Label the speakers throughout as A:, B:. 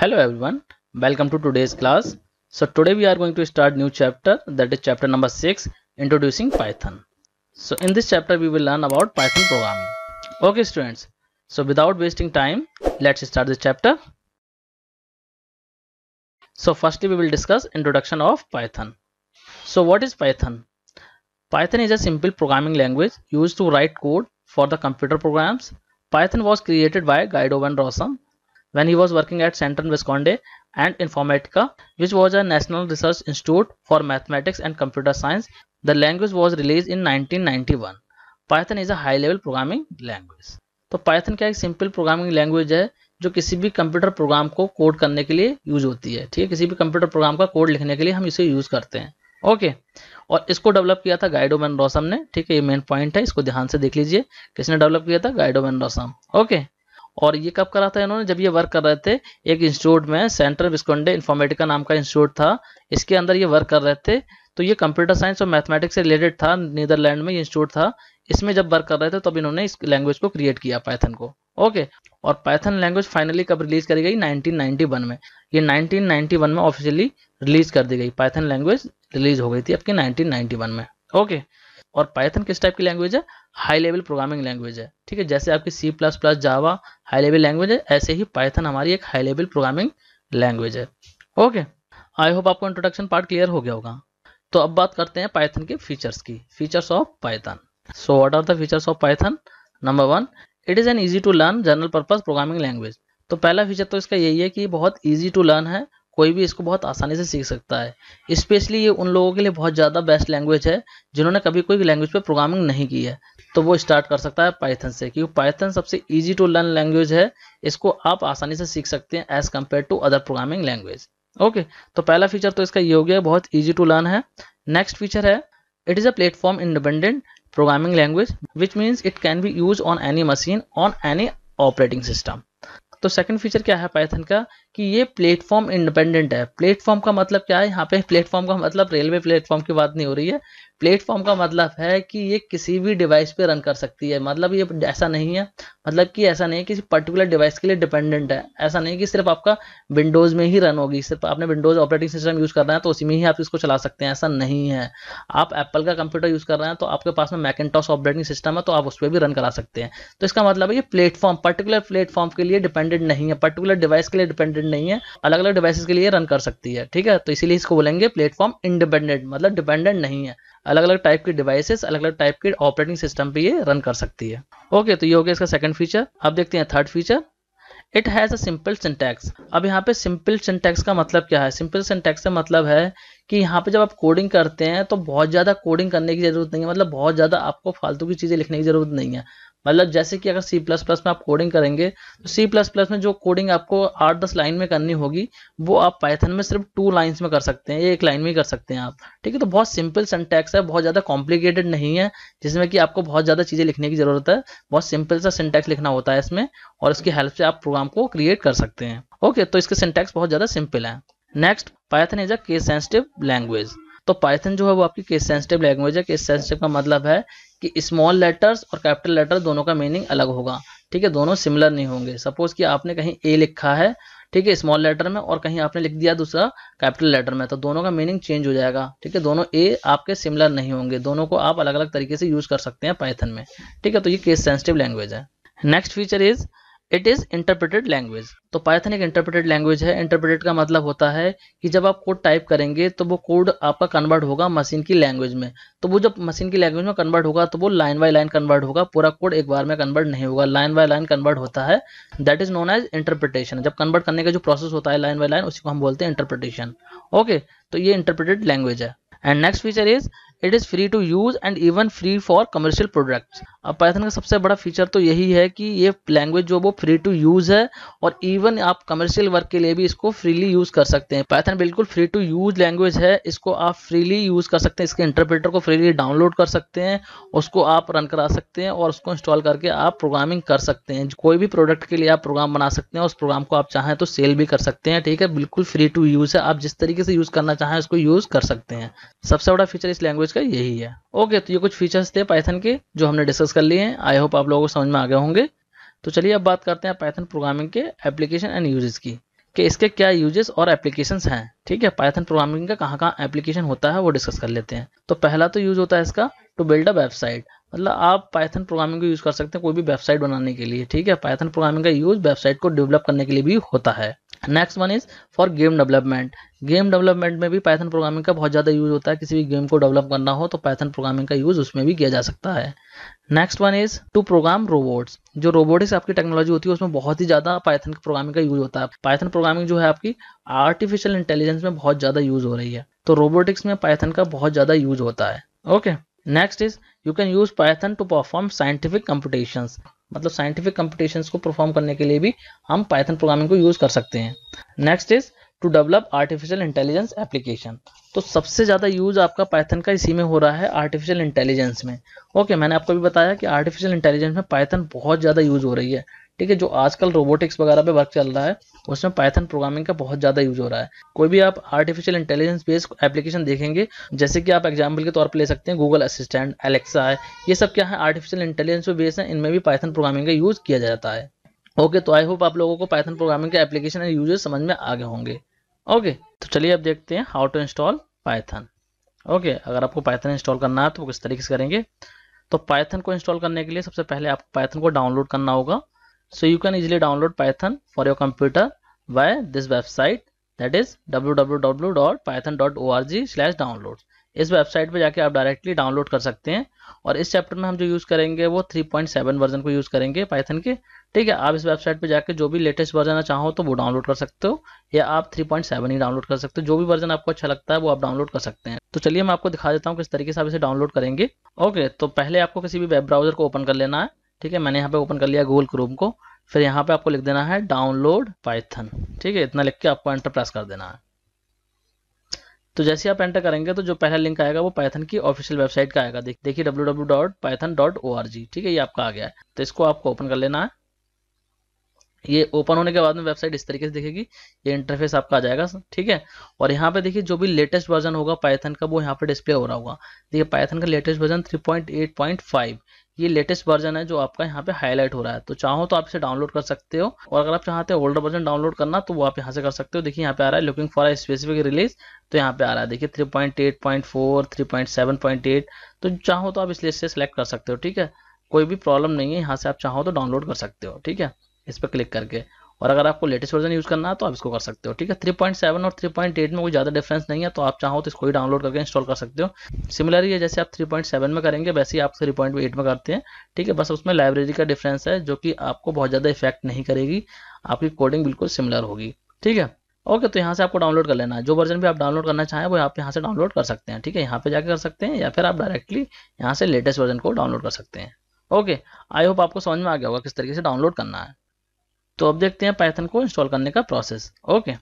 A: hello everyone welcome to today's class so today we are going to start new chapter that is chapter number 6 introducing python so in this chapter we will learn about python programming okay students so without wasting time let's start this chapter so firstly we will discuss introduction of python so what is python python is a simple programming language used to write code for the computer programs python was created by guido van rossum when he was working at Central Visconde and Informatica, which was a national research institute for mathematics and computer science. The language was released in 1991. Python is a high-level programming language. तो Python क्या एक simple programming language है जो किसी भी computer program को code करने के लिए यूज होती है ठीक है किसी भी कंप्यूटर प्रोग्राम का कोड लिखने के लिए हम इसे यूज करते हैं ओके okay. और इसको डेवलप किया था गाइडो मैन रोसम ने ठीक है ये मेन पॉइंट है इसको ध्यान से देख लीजिए किसने डेवलप किया था गाइडो मैन रोसम ओके और ये कब करा था इन्होंने जब ये वर्क कर रहे थे एक इंस्टीट्यूट में सेंट्रल विस्कोंडे इन्फॉर्मेटिका नाम का इंस्टीट्यूट था इसके अंदर ये वर्क कर रहे थे तो ये कंप्यूटर साइंस और मैथमेटिक्स से रिलेटेड था नीदरलैंड में ये इंस्टीट्यूट था इसमें जब वर्क कर रहे थे तब इन्होंने इस लैंग्वेज को क्रिएट किया पैथन को ओके और पैथन लैंग्वेज फाइनली कब रिलीज करी गई नाइनटीन में ये नाइनटीन में ऑफिशियली रिलीज कर दी गई पैथन लैंग्वेज रिलीज हो गई थी आपकी 1991 में ओके और पाइथन किस टाइप की लैंग्वेज है हाई लेवल प्रोग्रामिंग लैंग्वेज है ठीक है जैसे आपकी C plus plus Java high level language है ऐसे ही पाइथन हमारी एक हाई लेवल प्रोग्रामिंग लैंग्वेज है ओके आई होप आपको इंट्रोडक्शन पार्ट क्लियर हो गया होगा तो अब बात करते हैं पाइथन के फीचर्स की features of Python so what are the features of Python number one it is an easy to learn general purpose programming language तो पहला फीचर तो इसका यही है कि बहुत ईजी टू लर्न है कोई भी इसको बहुत आसानी से सीख सकता है स्पेशली ये उन लोगों के लिए बहुत ज़्यादा बेस्ट लैंग्वेज है जिन्होंने कभी कोई लैंग्वेज पर प्रोग्रामिंग नहीं की है तो वो स्टार्ट कर सकता है पाइथन से क्योंकि पाइथन सबसे ईजी टू लर्न लैंग्वेज है इसको आप आसानी से सीख सकते हैं as compare to other programming language okay तो पहला फीचर तो इसका ये हो गया बहुत ईजी टू लर्न है नेक्स्ट फीचर है it is a platform independent programming language which means it can be use on any machine on any operating system तो सेकंड फीचर क्या है पाइथन का कि ये प्लेटफॉर्म इंडिपेंडेंट है प्लेटफॉर्म का मतलब क्या है यहाँ पे प्लेटफॉर्म का मतलब रेलवे प्लेटफॉर्म की बात नहीं हो रही है प्लेटफॉर्म का मतलब है कि ये किसी भी डिवाइस पे रन कर सकती है मतलब ये ऐसा नहीं है मतलब कि ऐसा नहीं है किसी पर्टिकुलर डिवाइस के लिए डिपेंडेंट है ऐसा नहीं कि सिर्फ आपका विंडोज में ही रन होगी सिर्फ आपने विंडोज ऑपरेटिंग सिस्टम यूज़ करना है तो उसी में ही आप इसको चला सकते हैं ऐसा नहीं है आप एप्पल का कंप्यूटर यूज़ कर रहे हैं तो आपके पास में मैकेटॉस ऑपरेटिंग सिस्टम है तो आप उस पर भी रन करा सकते हैं तो इसका मतलब है ये प्लेटफॉर्म पर्टिकुलर प्लेटफॉर्म के लिए डिपेंडेंट नहीं है पर्टिकुलर डिवाइस के लिए डिपेंडेंट नहीं है अलग अलग डिवाइस के लिए रन कर सकती है ठीक है तो इसीलिए इसको बोलेंगे प्लेटफॉर्म इंडिपेंडेंट मतलब डिपेंडेंट नहीं है अलग अलग टाइप के डिवाइसेस अलग अलग टाइप के ऑपरेटिंग सिस्टम पे ये रन कर सकती है ओके okay, तो ये हो गया इसका सेकंड फीचर अब देखते हैं third feature it has a simple syntax अब यहाँ पे सिंपल सिंटैक्स का मतलब क्या है सिंपल सिंटैक्स का मतलब है कि यहाँ पे जब आप कोडिंग करते हैं तो बहुत ज़्यादा कोडिंग करने की ज़रूरत नहीं है मतलब बहुत ज़्यादा आपको फालतू की चीज़ें लिखने की ज़रूरत नहीं है मतलब जैसे कि अगर सी प्लस प्लस में आप कोडिंग करेंगे तो सी प्लस प्लस में जो कोडिंग आपको आठ दस लाइन में करनी होगी वो आप पाइथन में सिर्फ टू लाइन्स में कर सकते हैं एक लाइन में ही कर सकते हैं आप ठीक है तो बहुत सिंपल सिंटैक्स है बहुत ज़्यादा कॉम्प्लिकेटेड नहीं है जिसमें कि आपको बहुत ज़्यादा चीज़ें लिखने की ज़रूरत है बहुत सिंपल सा सिंटैक्स लिखना होता है इसमें और इसकी हेल्प से आप प्रोग्राम को क्रिएट कर सकते हैं ओके तो इसके सिंटैक्स बहुत ज़्यादा सिंपल है next Python is a case sensitive language तो पाइथन जो है वो आपकी केस सेंसिटिव लैंग्वेज है केस सेंसिटिव का मतलब है कि स्मॉल लेटर्स और कैपिटल लेटर दोनों का मीनिंग अलग होगा ठीक है दोनों सिमिलर नहीं होंगे सपोज कि आपने कहीं ए लिखा है ठीक है स्मॉल लेटर में और कहीं आपने लिख दिया दूसरा कैपिटल लेटर में तो दोनों का मीनिंग चेंज हो जाएगा ठीक है दोनों ए आपके सिमिलर नहीं होंगे दोनों को आप अलग अलग तरीके से यूज कर सकते हैं पाइथन में ठीक है तो ये केस सेंसिटिव लैंग्वेज है next feature is it is interpreted language तो पाइथन एक इंटरप्रेटेड लैंग्वेज है इंटरप्रेटेड का मतलब होता है कि जब आप कोड टाइप करेंगे तो वो कोड आपका कन्वर्ट होगा मशीन की लैंग्वेज में तो वो जब मशीन की लैंग्वेज में कन्वर्ट होगा तो वो लाइन बाय लाइन कन्वर्ट होगा पूरा कोड एक बार में कन्वर्ट नहीं होगा लाइन बाय लाइन कन्वर्ट होता है that is known as interpretation जब कन्वर्ट करने का जो प्रोसेस होता है लाइन बाय लाइन उसी को हम बोलते हैं इंटरप्रिटेशन ओके तो ये इंटरप्रेटेड लैंग्वेज है and next feature is it is free to use and even free for commercial products अब पैथन का सबसे बड़ा फीचर तो यही है कि ये लैंग्वेज जो वो फ्री टू यूज़ है और इवन आप कमर्शियल वर्क के लिए भी इसको फ्रीली यूज़ कर सकते हैं पैथन बिल्कुल फ्री टू यूज़ लैंग्वेज है इसको आप फ्रीली यूज़ कर सकते हैं इसके इंटरप्रेटर को फ्रीली डाउनलोड कर सकते हैं उसको आप रन करा सकते हैं और उसको इंस्टॉल करके आप प्रोग्रामिंग कर सकते हैं कोई भी प्रोडक्ट के लिए आप प्रोग्राम बना सकते हैं उस प्रोग्राम को आप चाहें तो सेल भी कर सकते हैं ठीक है बिल्कुल फ्री टू यूज़ है आप जिस तरीके से यूज़ करना चाहें उसको यूज़ कर सकते हैं सबसे बड़ा फीचर इस लैंग्वेज लैंग्वेज का यही है ओके तो ये कुछ फीचर्स थे पाइथन के जो हमने डिस्कस कर लिए हैं आई होप आप लोगों को समझ में आ गए होंगे तो चलिए अब बात करते हैं पाइथन प्रोग्रामिंग के एप्लीकेशन एंड यूजेस की कि इसके क्या यूजेस और एप्लीकेशन हैं ठीक है पाइथन प्रोग्रामिंग का कहाँ कहाँ एप्लीकेशन होता है वो डिस्कस कर लेते हैं तो पहला तो यूज होता है इसका टू बिल्ड अ वेबसाइट मतलब आप पाइथन प्रोग्रामिंग को यूज़ कर सकते हैं कोई भी वेबसाइट बनाने के लिए ठीक है पाइथन प्रोग्रामिंग का यूज़ वेबसाइट को डेवलप करने के लिए भी होता है next one is for game development game development में भी पाइथन प्रोग्रामिंग का बहुत ज़्यादा यूज़ होता है किसी भी गेम को डेवलप करना हो तो पाइथन प्रोग्रामिंग का यूज़ उसमें भी किया जा सकता है next one is to program robots जो रोबोटिक्स आपकी टेक्नोलॉजी होती है उसमें बहुत ही ज़्यादा पाइथन प्रोग्रामिंग का यूज़ होता है पाइथन प्रोग्रामिंग जो है आपकी आर्टिफिशियल इंटेलिजेंस में बहुत ज़्यादा यूज़ हो रही है तो रोबोटिक्स में पाइथन का बहुत ज़्यादा यूज़ होता है okay next is you can use Python to perform scientific computations मतलब साइंटिफिक कंपटीशंस को परफॉर्म करने के लिए भी हम पाइथन प्रोग्रामिंग को यूज कर सकते हैं next is to develop artificial intelligence application तो सबसे ज़्यादा यूज़ आपका पाइथन का इसी में हो रहा है आर्टिफिशियल इंटेलिजेंस में ओके okay, मैंने आपको भी बताया कि आर्टिफिशियल इंटेलिजेंस में पाइथन बहुत ज़्यादा यूज़ हो रही है ठीक है जो आजकल रोबोटिक्स वगैरह पे वर्क चल रहा है उसमें पाइथन प्रोग्रामिंग का बहुत ज़्यादा यूज हो रहा है कोई भी आप आर्टिफिशियल इंटेलिजेंस बेस्ड एप्लीकेशन देखेंगे जैसे कि आप एग्जाम्पल के तौर पर ले सकते हैं गूगल असिस्टेंट एलेक्सा है ये सब क्या है आर्टिफिशियल इंटेलिजेंस पे बेस्ड है इनमें भी पाइथन प्रोग्रामिंग का यूज़ किया जाता है ओके तो आई होप आप लोगों को पाइथन प्रोग्रामिंग के एप्लीकेशन एंड यूजेस समझ में आ गए होंगे ओके तो चलिए अब देखते हैं how to install Python okay अगर आपको पाइथन इंस्टॉल करना है तो किस तरीके से करेंगे तो पाइथन को इंस्टॉल करने के लिए सबसे पहले आपको पाइथन को डाउनलोड करना होगा so you can easily download python for your computer via this website that is www.python.org slash downloads इस वेबसाइट पे जाके आप डायरेक्टली डाउनलोड कर सकते हैं और इस चैप्टर में हम जो यूज़ करेंगे वो 3.7 वर्जन को यूज़ करेंगे पाइथन के ठीक है आप इस वेबसाइट पे जाके जो भी लेटेस्ट वर्जन चाहो तो वो डाउनलोड कर सकते हो या आप 3.7 ही डाउनलोड कर सकते हो जो भी वर्जन आपको अच्छा लगता है वो आप डाउनलोड कर सकते हैं तो चलिए मैं आपको दिखा देता हूँ किस तरीके से आप इसे डाउनलोड करेंगे ओके तो पहले आपको किसी भी वेब ब्राउजर को ओपन कर लेना है ठीक है मैंने यहाँ पे ओपन कर लिया गूगल क्रोम को फिर यहाँ पे आपको लिख देना है डाउनलोड पाइथन ठीक है इतना लिख के आपको एंटर प्रेस कर देना है तो जैसे आप एंटर करेंगे तो जो पहला लिंक आएगा वो पाइथन की ऑफिशियल वेबसाइट का आएगा देखिए www.python.org ठीक है ये आपका आ गया है तो इसको आपको ओपन कर लेना है ये ओपन होने के बाद में वेबसाइट इस तरीके से दिखेगी ये इंटरफेस आपका आ जाएगा ठीक है और यहाँ पे देखिए जो भी लेटेस्ट वर्जन होगा पाइथन का वो यहाँ पे डिस्प्ले हो रहा होगा देखिए पाइथन का लेटेस्ट वर्जन फाइव ये लेटेस्ट वर्जन है जो आपका यहाँ पे हाईलाइट हो रहा है तो चाहो तो आप इसे डाउनलोड कर सकते हो और अगर आप चाहते हो ओल्डर वर्जन डाउनलोड करना तो वो आप यहाँ से कर सकते हो देखिए यहाँ पे आ रहा है लुकिंग फॉर स्पेसिफिक रिलीज तो यहाँ पे आ रहा है देखिए three point eight point four three point seven point eight तो चाहो तो आप इस लिस्ट से सिलेक्ट कर सकते हो ठीक है कोई भी प्रॉब्लम नहीं है यहाँ से आप चाहो तो डाउनलोड कर सकते हो ठीक है इस पर क्लिक करके और अगर आपको लेटेस्ट वर्जन यूज़ करना है तो आप इसको कर सकते हो ठीक है 3.7 और 3.8 में कोई ज़्यादा डिफरेंस नहीं है तो आप चाहो तो इसको ही डाउनलोड करके इंस्टॉल कर सकते हो सिमिलरली ये जैसे आप 3.7 में करेंगे वैसे ही आप 3.8 में करते हैं ठीक है बस उसमें लाइब्रेरी का डिफरेंस है जो कि आपको बहुत ज़्यादा इफेक्ट नहीं करेगी आपकी कोडिंग बिल्कुल सिमिलर होगी ठीक है ओके तो यहाँ से आपको डाउनलोड कर लेना है जो वर्जन भी आप डाउनलोड करना चाहें वो आप यहाँ से डाउनलोड कर सकते हैं ठीक है यहाँ पे जाके कर सकते हैं या फिर आप डायरेक्टली यहाँ से लेटेस्ट वर्जन को डाउनलोड कर सकते हैं ओके आई होप आपको समझ में आ गया होगा किस तरीके से डाउनलोड करना है तो अब देखते हैं पाइथन को इंस्टॉल करने का प्रोसेस ओके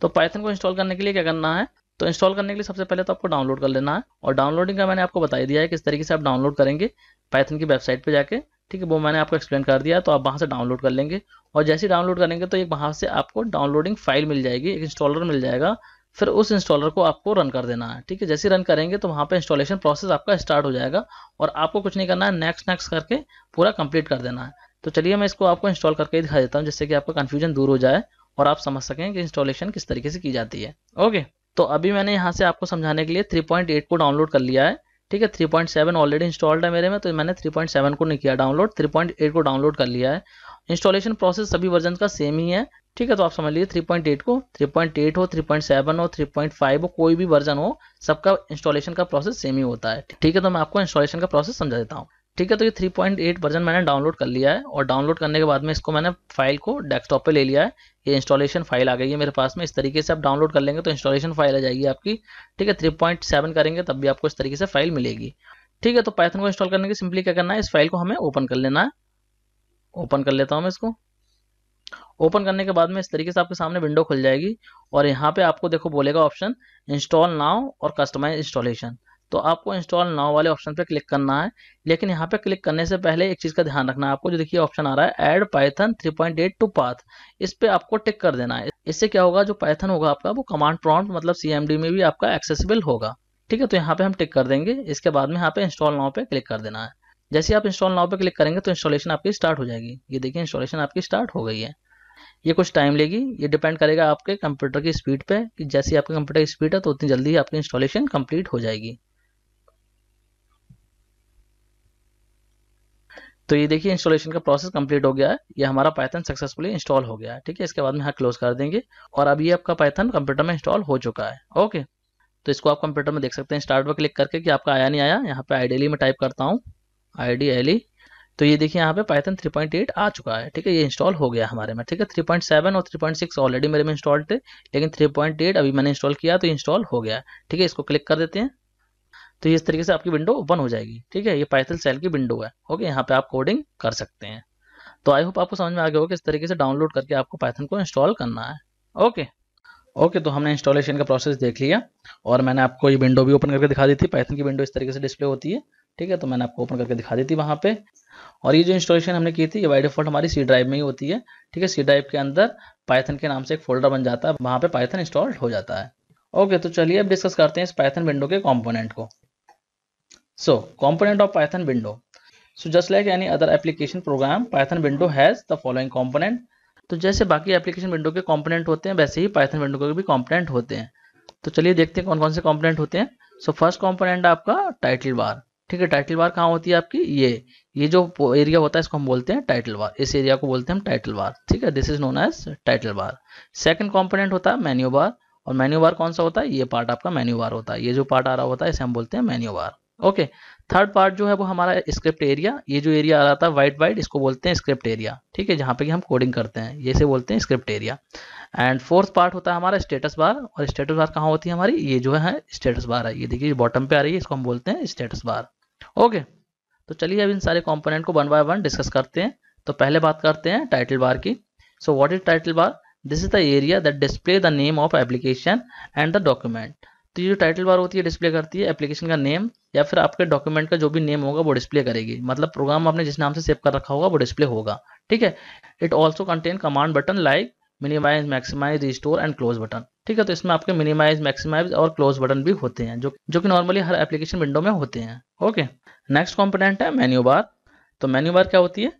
A: तो पाइथन को इंस्टॉल करने के लिए क्या करना है तो इंस्टॉल करने के लिए सबसे पहले तो आपको डाउनलोड कर लेना है और डाउनलोडिंग का मैंने आपको बताया दिया है किस तरीके से आप डाउनलोड करेंगे पाइथन की वेबसाइट पर जाके ठीक है वो मैंने आपको एक्सप्लेन कर दिया तो आप वहाँ से डाउनलोड कर लेंगे और जैसे डाउनलोड करेंगे तो एक वहाँ से आपको डाउनलोडिंग फाइल मिल जाएगी एक इंस्टॉलर मिल जाएगा फिर उस इंस्टॉलर को आपको रन कर देना है ठीक है जैसे रन करेंगे तो वहाँ पर इंस्टॉलेशन प्रोसेस आपका स्टार्ट हो जाएगा और आपको कुछ नहीं करना है नेक्स्ट नेक्स्ट करके पूरा कंप्लीट कर देना है तो चलिए मैं इसको आपको इंस्टॉल करके दिखा देता हूँ जिससे कि आपका कन्फ्यूजन दूर हो जाए और आप समझ सकें कि इंस्टॉलेशन किस तरीके से की जाती है ओके तो अभी मैंने यहाँ से आपको समझाने के लिए 3.8 को डाउनलोड कर लिया है ठीक है 3.7 ऑलरेडी इंस्टॉल्ड है मेरे में तो मैंने 3.7 को नहीं किया डाउनलोड 3.8 को डाउनलोड कर लिया है इंस्टॉलेशन प्रोसेस सभी वर्जन का सेम ही है ठीक है तो आप समझ लीजिए 3.8 को 3.8 हो 3.7 हो 3.5 हो कोई भी वर्जन हो सबका इंस्टॉलेशन का प्रोसेस सेम ही होता है ठीक है तो मैं आपको इंस्टॉलेशन का प्रोसेस समझा देता हूँ ठीक है तो ये 3.8 वर्जन मैंने डाउनलोड कर लिया है और डाउनलोड करने के बाद में इसको मैंने फाइल को डेस्कटॉप पे ले लिया है ये इंस्टॉलेशन फाइल आ गई है मेरे पास में इस तरीके से आप डाउनलोड कर लेंगे तो इंस्टॉलेशन फाइल आ जाएगी आपकी ठीक है 3.7 करेंगे तब भी आपको इस तरीके से फाइल मिलेगी ठीक है तो पैथन को इंस्टॉल करने के सिंपली क्या करना है इस फाइल को हमें ओपन कर लेना है ओपन कर लेता हूँ मैं इसको ओपन करने के बाद में इस तरीके से आपके सामने विंडो खुल जाएगी और यहाँ पे आपको देखो बोलेगा ऑप्शन इंस्टॉल नाउ और कस्टमाइज इंस्टॉलेशन तो आपको इंस्टॉल नाउ वाले ऑप्शन पे क्लिक करना है लेकिन यहाँ पे क्लिक करने से पहले एक चीज़ का ध्यान रखना है आपको जो देखिए ऑप्शन आ रहा है एड पाइथन 3.8 टू पाथ इस पर आपको टिक कर देना है इससे क्या होगा जो पाइथन होगा आपका वो कमांड प्रॉम्प्ट मतलब सी में भी आपका एक्सेसिबल होगा ठीक है तो यहाँ पे हम टिक कर देंगे इसके बाद में यहाँ पे इंस्टॉल नाव पे क्लिक कर देना है जैसे आप इंस्टॉल नाव पे क्लिक करेंगे तो इंस्टॉलेशन आपकी स्टार्ट हो जाएगी ये देखिए इंस्टॉलेशन आपकी स्टार्ट हो गई है ये कुछ टाइम लेगी ये डिपेंड करेगा आपके कंप्यूटर की स्पीड पे कि जैसी आपके कंप्यूटर की स्पीड है तो उतनी जल्दी आपकी इंस्टॉलेशन कंप्लीट हो जाएगी तो ये देखिए इंस्टॉलेशन का प्रोसेस कंप्लीट हो गया है ये हमारा पाइथन सक्सेसफुली इंस्टॉल हो गया है ठीक है इसके बाद में हाँ क्लोज कर देंगे और अब ये आपका पाइथन कंप्यूटर में इंस्टॉल हो चुका है ओके तो इसको आप कंप्यूटर में देख सकते हैं स्टार्ट पर क्लिक करके कि आपका आया नहीं आया यहाँ पे आईडियली में टाइप करता हूँ एली तो ये देखिए यहाँ पे पाइथन एट आ चुका है ठीक है ये इंस्टॉल हो गया हमारे में ठीक है सेवन और सिक्स ऑलरेडी मेरे में इंस्टॉल थे लेकिन एट अभी मैंने इंस्टॉल किया तो इंस्टॉल हो गया ठीक है इसको क्लिक कर देते हैं तो इस तरीके से आपकी विंडो ओपन हो जाएगी ठीक है ये पाइथन सेल की विंडो है ओके यहाँ पे आप कोडिंग कर सकते हैं तो आई होप आपको समझ में आ गया होगा इस तरीके से डाउनलोड करके आपको पाइथन को इंस्टॉल करना है ओके ओके तो हमने इंस्टॉलेशन का प्रोसेस देख लिया और मैंने आपको ये विंडो भी ओपन करके दिखा दी थी पाइथन की विंडो इस तरीके से डिस्प्ले होती है ठीक है तो मैंने आपको ओपन करके दिखा दी थी वहाँ पे और ये जो इंस्टॉलेशन हमने की थी ये बाई डिफॉल्ट हमारी सी ड्राइव में ही होती है ठीक है सी ड्राइव के अंदर पाइथन के नाम से एक फोल्डर बन जाता है वहाँ पे पाइथन इंस्टॉल हो जाता है ओके तो चलिए अब डिस्कस करते हैं इस पाइथन विंडो के कॉम्पोनेंट को So component of Python window. So just like any other application program, Python window has the following component. तो जैसे बाकी एप्लीकेशन विंडो के कंपोनेंट होते हैं वैसे ही पाइथन विंडो के भी कंपोनेंट होते हैं तो चलिए देखते हैं कौन कौन से कंपोनेंट होते हैं सो फर्स्ट कंपोनेंट आपका टाइटल बार ठीक है टाइटल बार कहाँ होती है आपकी ये ये जो एरिया होता है इसको हम बोलते हैं टाइटल बार इस एरिया को बोलते हैं हम टाइटल बार ठीक है this is known as title bar second component होता है मैन्यू बार और मैन्यू बार कौन सा होता है ये पार्ट आपका मैन्यू बार होता है ये जो पार्ट आ रहा होता है इसे हम बोलते हैं menu bar okay third part जो है वो हमारा स्क्रिप्ट एरिया ये जो एरिया आ रहा था वाइट वाइट इसको बोलते हैं स्क्रिप्ट एरिया ठीक है जहाँ पे कि हम कोडिंग करते हैं ये से बोलते हैं script area and fourth part होता है हमारा स्टेटस बार और स्टेटस बार कहाँ होती है हमारी ये जो है स्टेटस बार है ये देखिए बॉटम पे आ रही है इसको हम बोलते हैं स्टेटस बार ओके तो चलिए अब इन सारे कॉम्पोनेंट को वन बाय वन डिस्कस करते हैं तो पहले बात करते हैं टाइटल बार की so what is title bar this is the area that display the name of application and the document तो ये जो टाइटल बार होती है डिस्प्ले करती है एप्लीकेशन का नेम या फिर आपके डॉक्यूमेंट का जो भी नेम होगा वो डिस्प्ले करेगी मतलब प्रोग्राम आपने जिस नाम से सेव कर रखा होगा वो डिस्प्ले होगा ठीक है it also contain command button like minimise maximise restore and close button ठीक है तो इसमें आपके मिनिमाइज मैक्सिमाइज और क्लोज बटन भी होते हैं जो जो कि नॉर्मली हर एप्लीकेशन विंडो में होते हैं ओके नेक्स्ट कॉम्पोनेंट है मेन्यू बार तो मेन्यू बार क्या होती है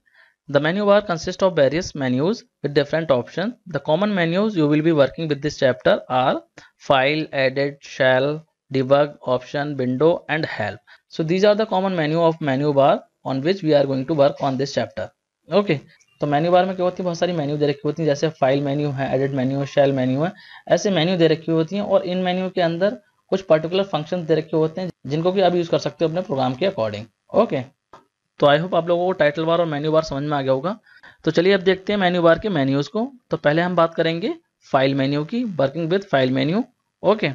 A: The menu bar consists of various menus with different options. The common menus you will be working with this chapter are File, Edit, Shell, Debug, Option, Window and Help. So these are the common menu of menu bar on which we are going to work on this chapter. Okay. तो menu bar में क्या होती है बहुत सारी menu दे रखी होती हैं जैसे फाइल मेन्यू है एडिट मेन्यू है शेल मेन्यू है ऐसे मेन्यू दे रखी होती हैं और इन मेन्यू के अंदर कुछ पर्टिकुलर फंक्शन दे रखे होते हैं जिनको कि आप यूज़ कर सकते हो अपने प्रोग्राम के अकॉर्डिंग ओके okay. तो आई होप आप लोगों को टाइटल बार और मेन्यू बार समझ में आ गया होगा तो चलिए अब देखते हैं मेन्यू बार के मेन्यूज को तो पहले हम बात करेंगे फाइल मेन्यू की working with file menu okay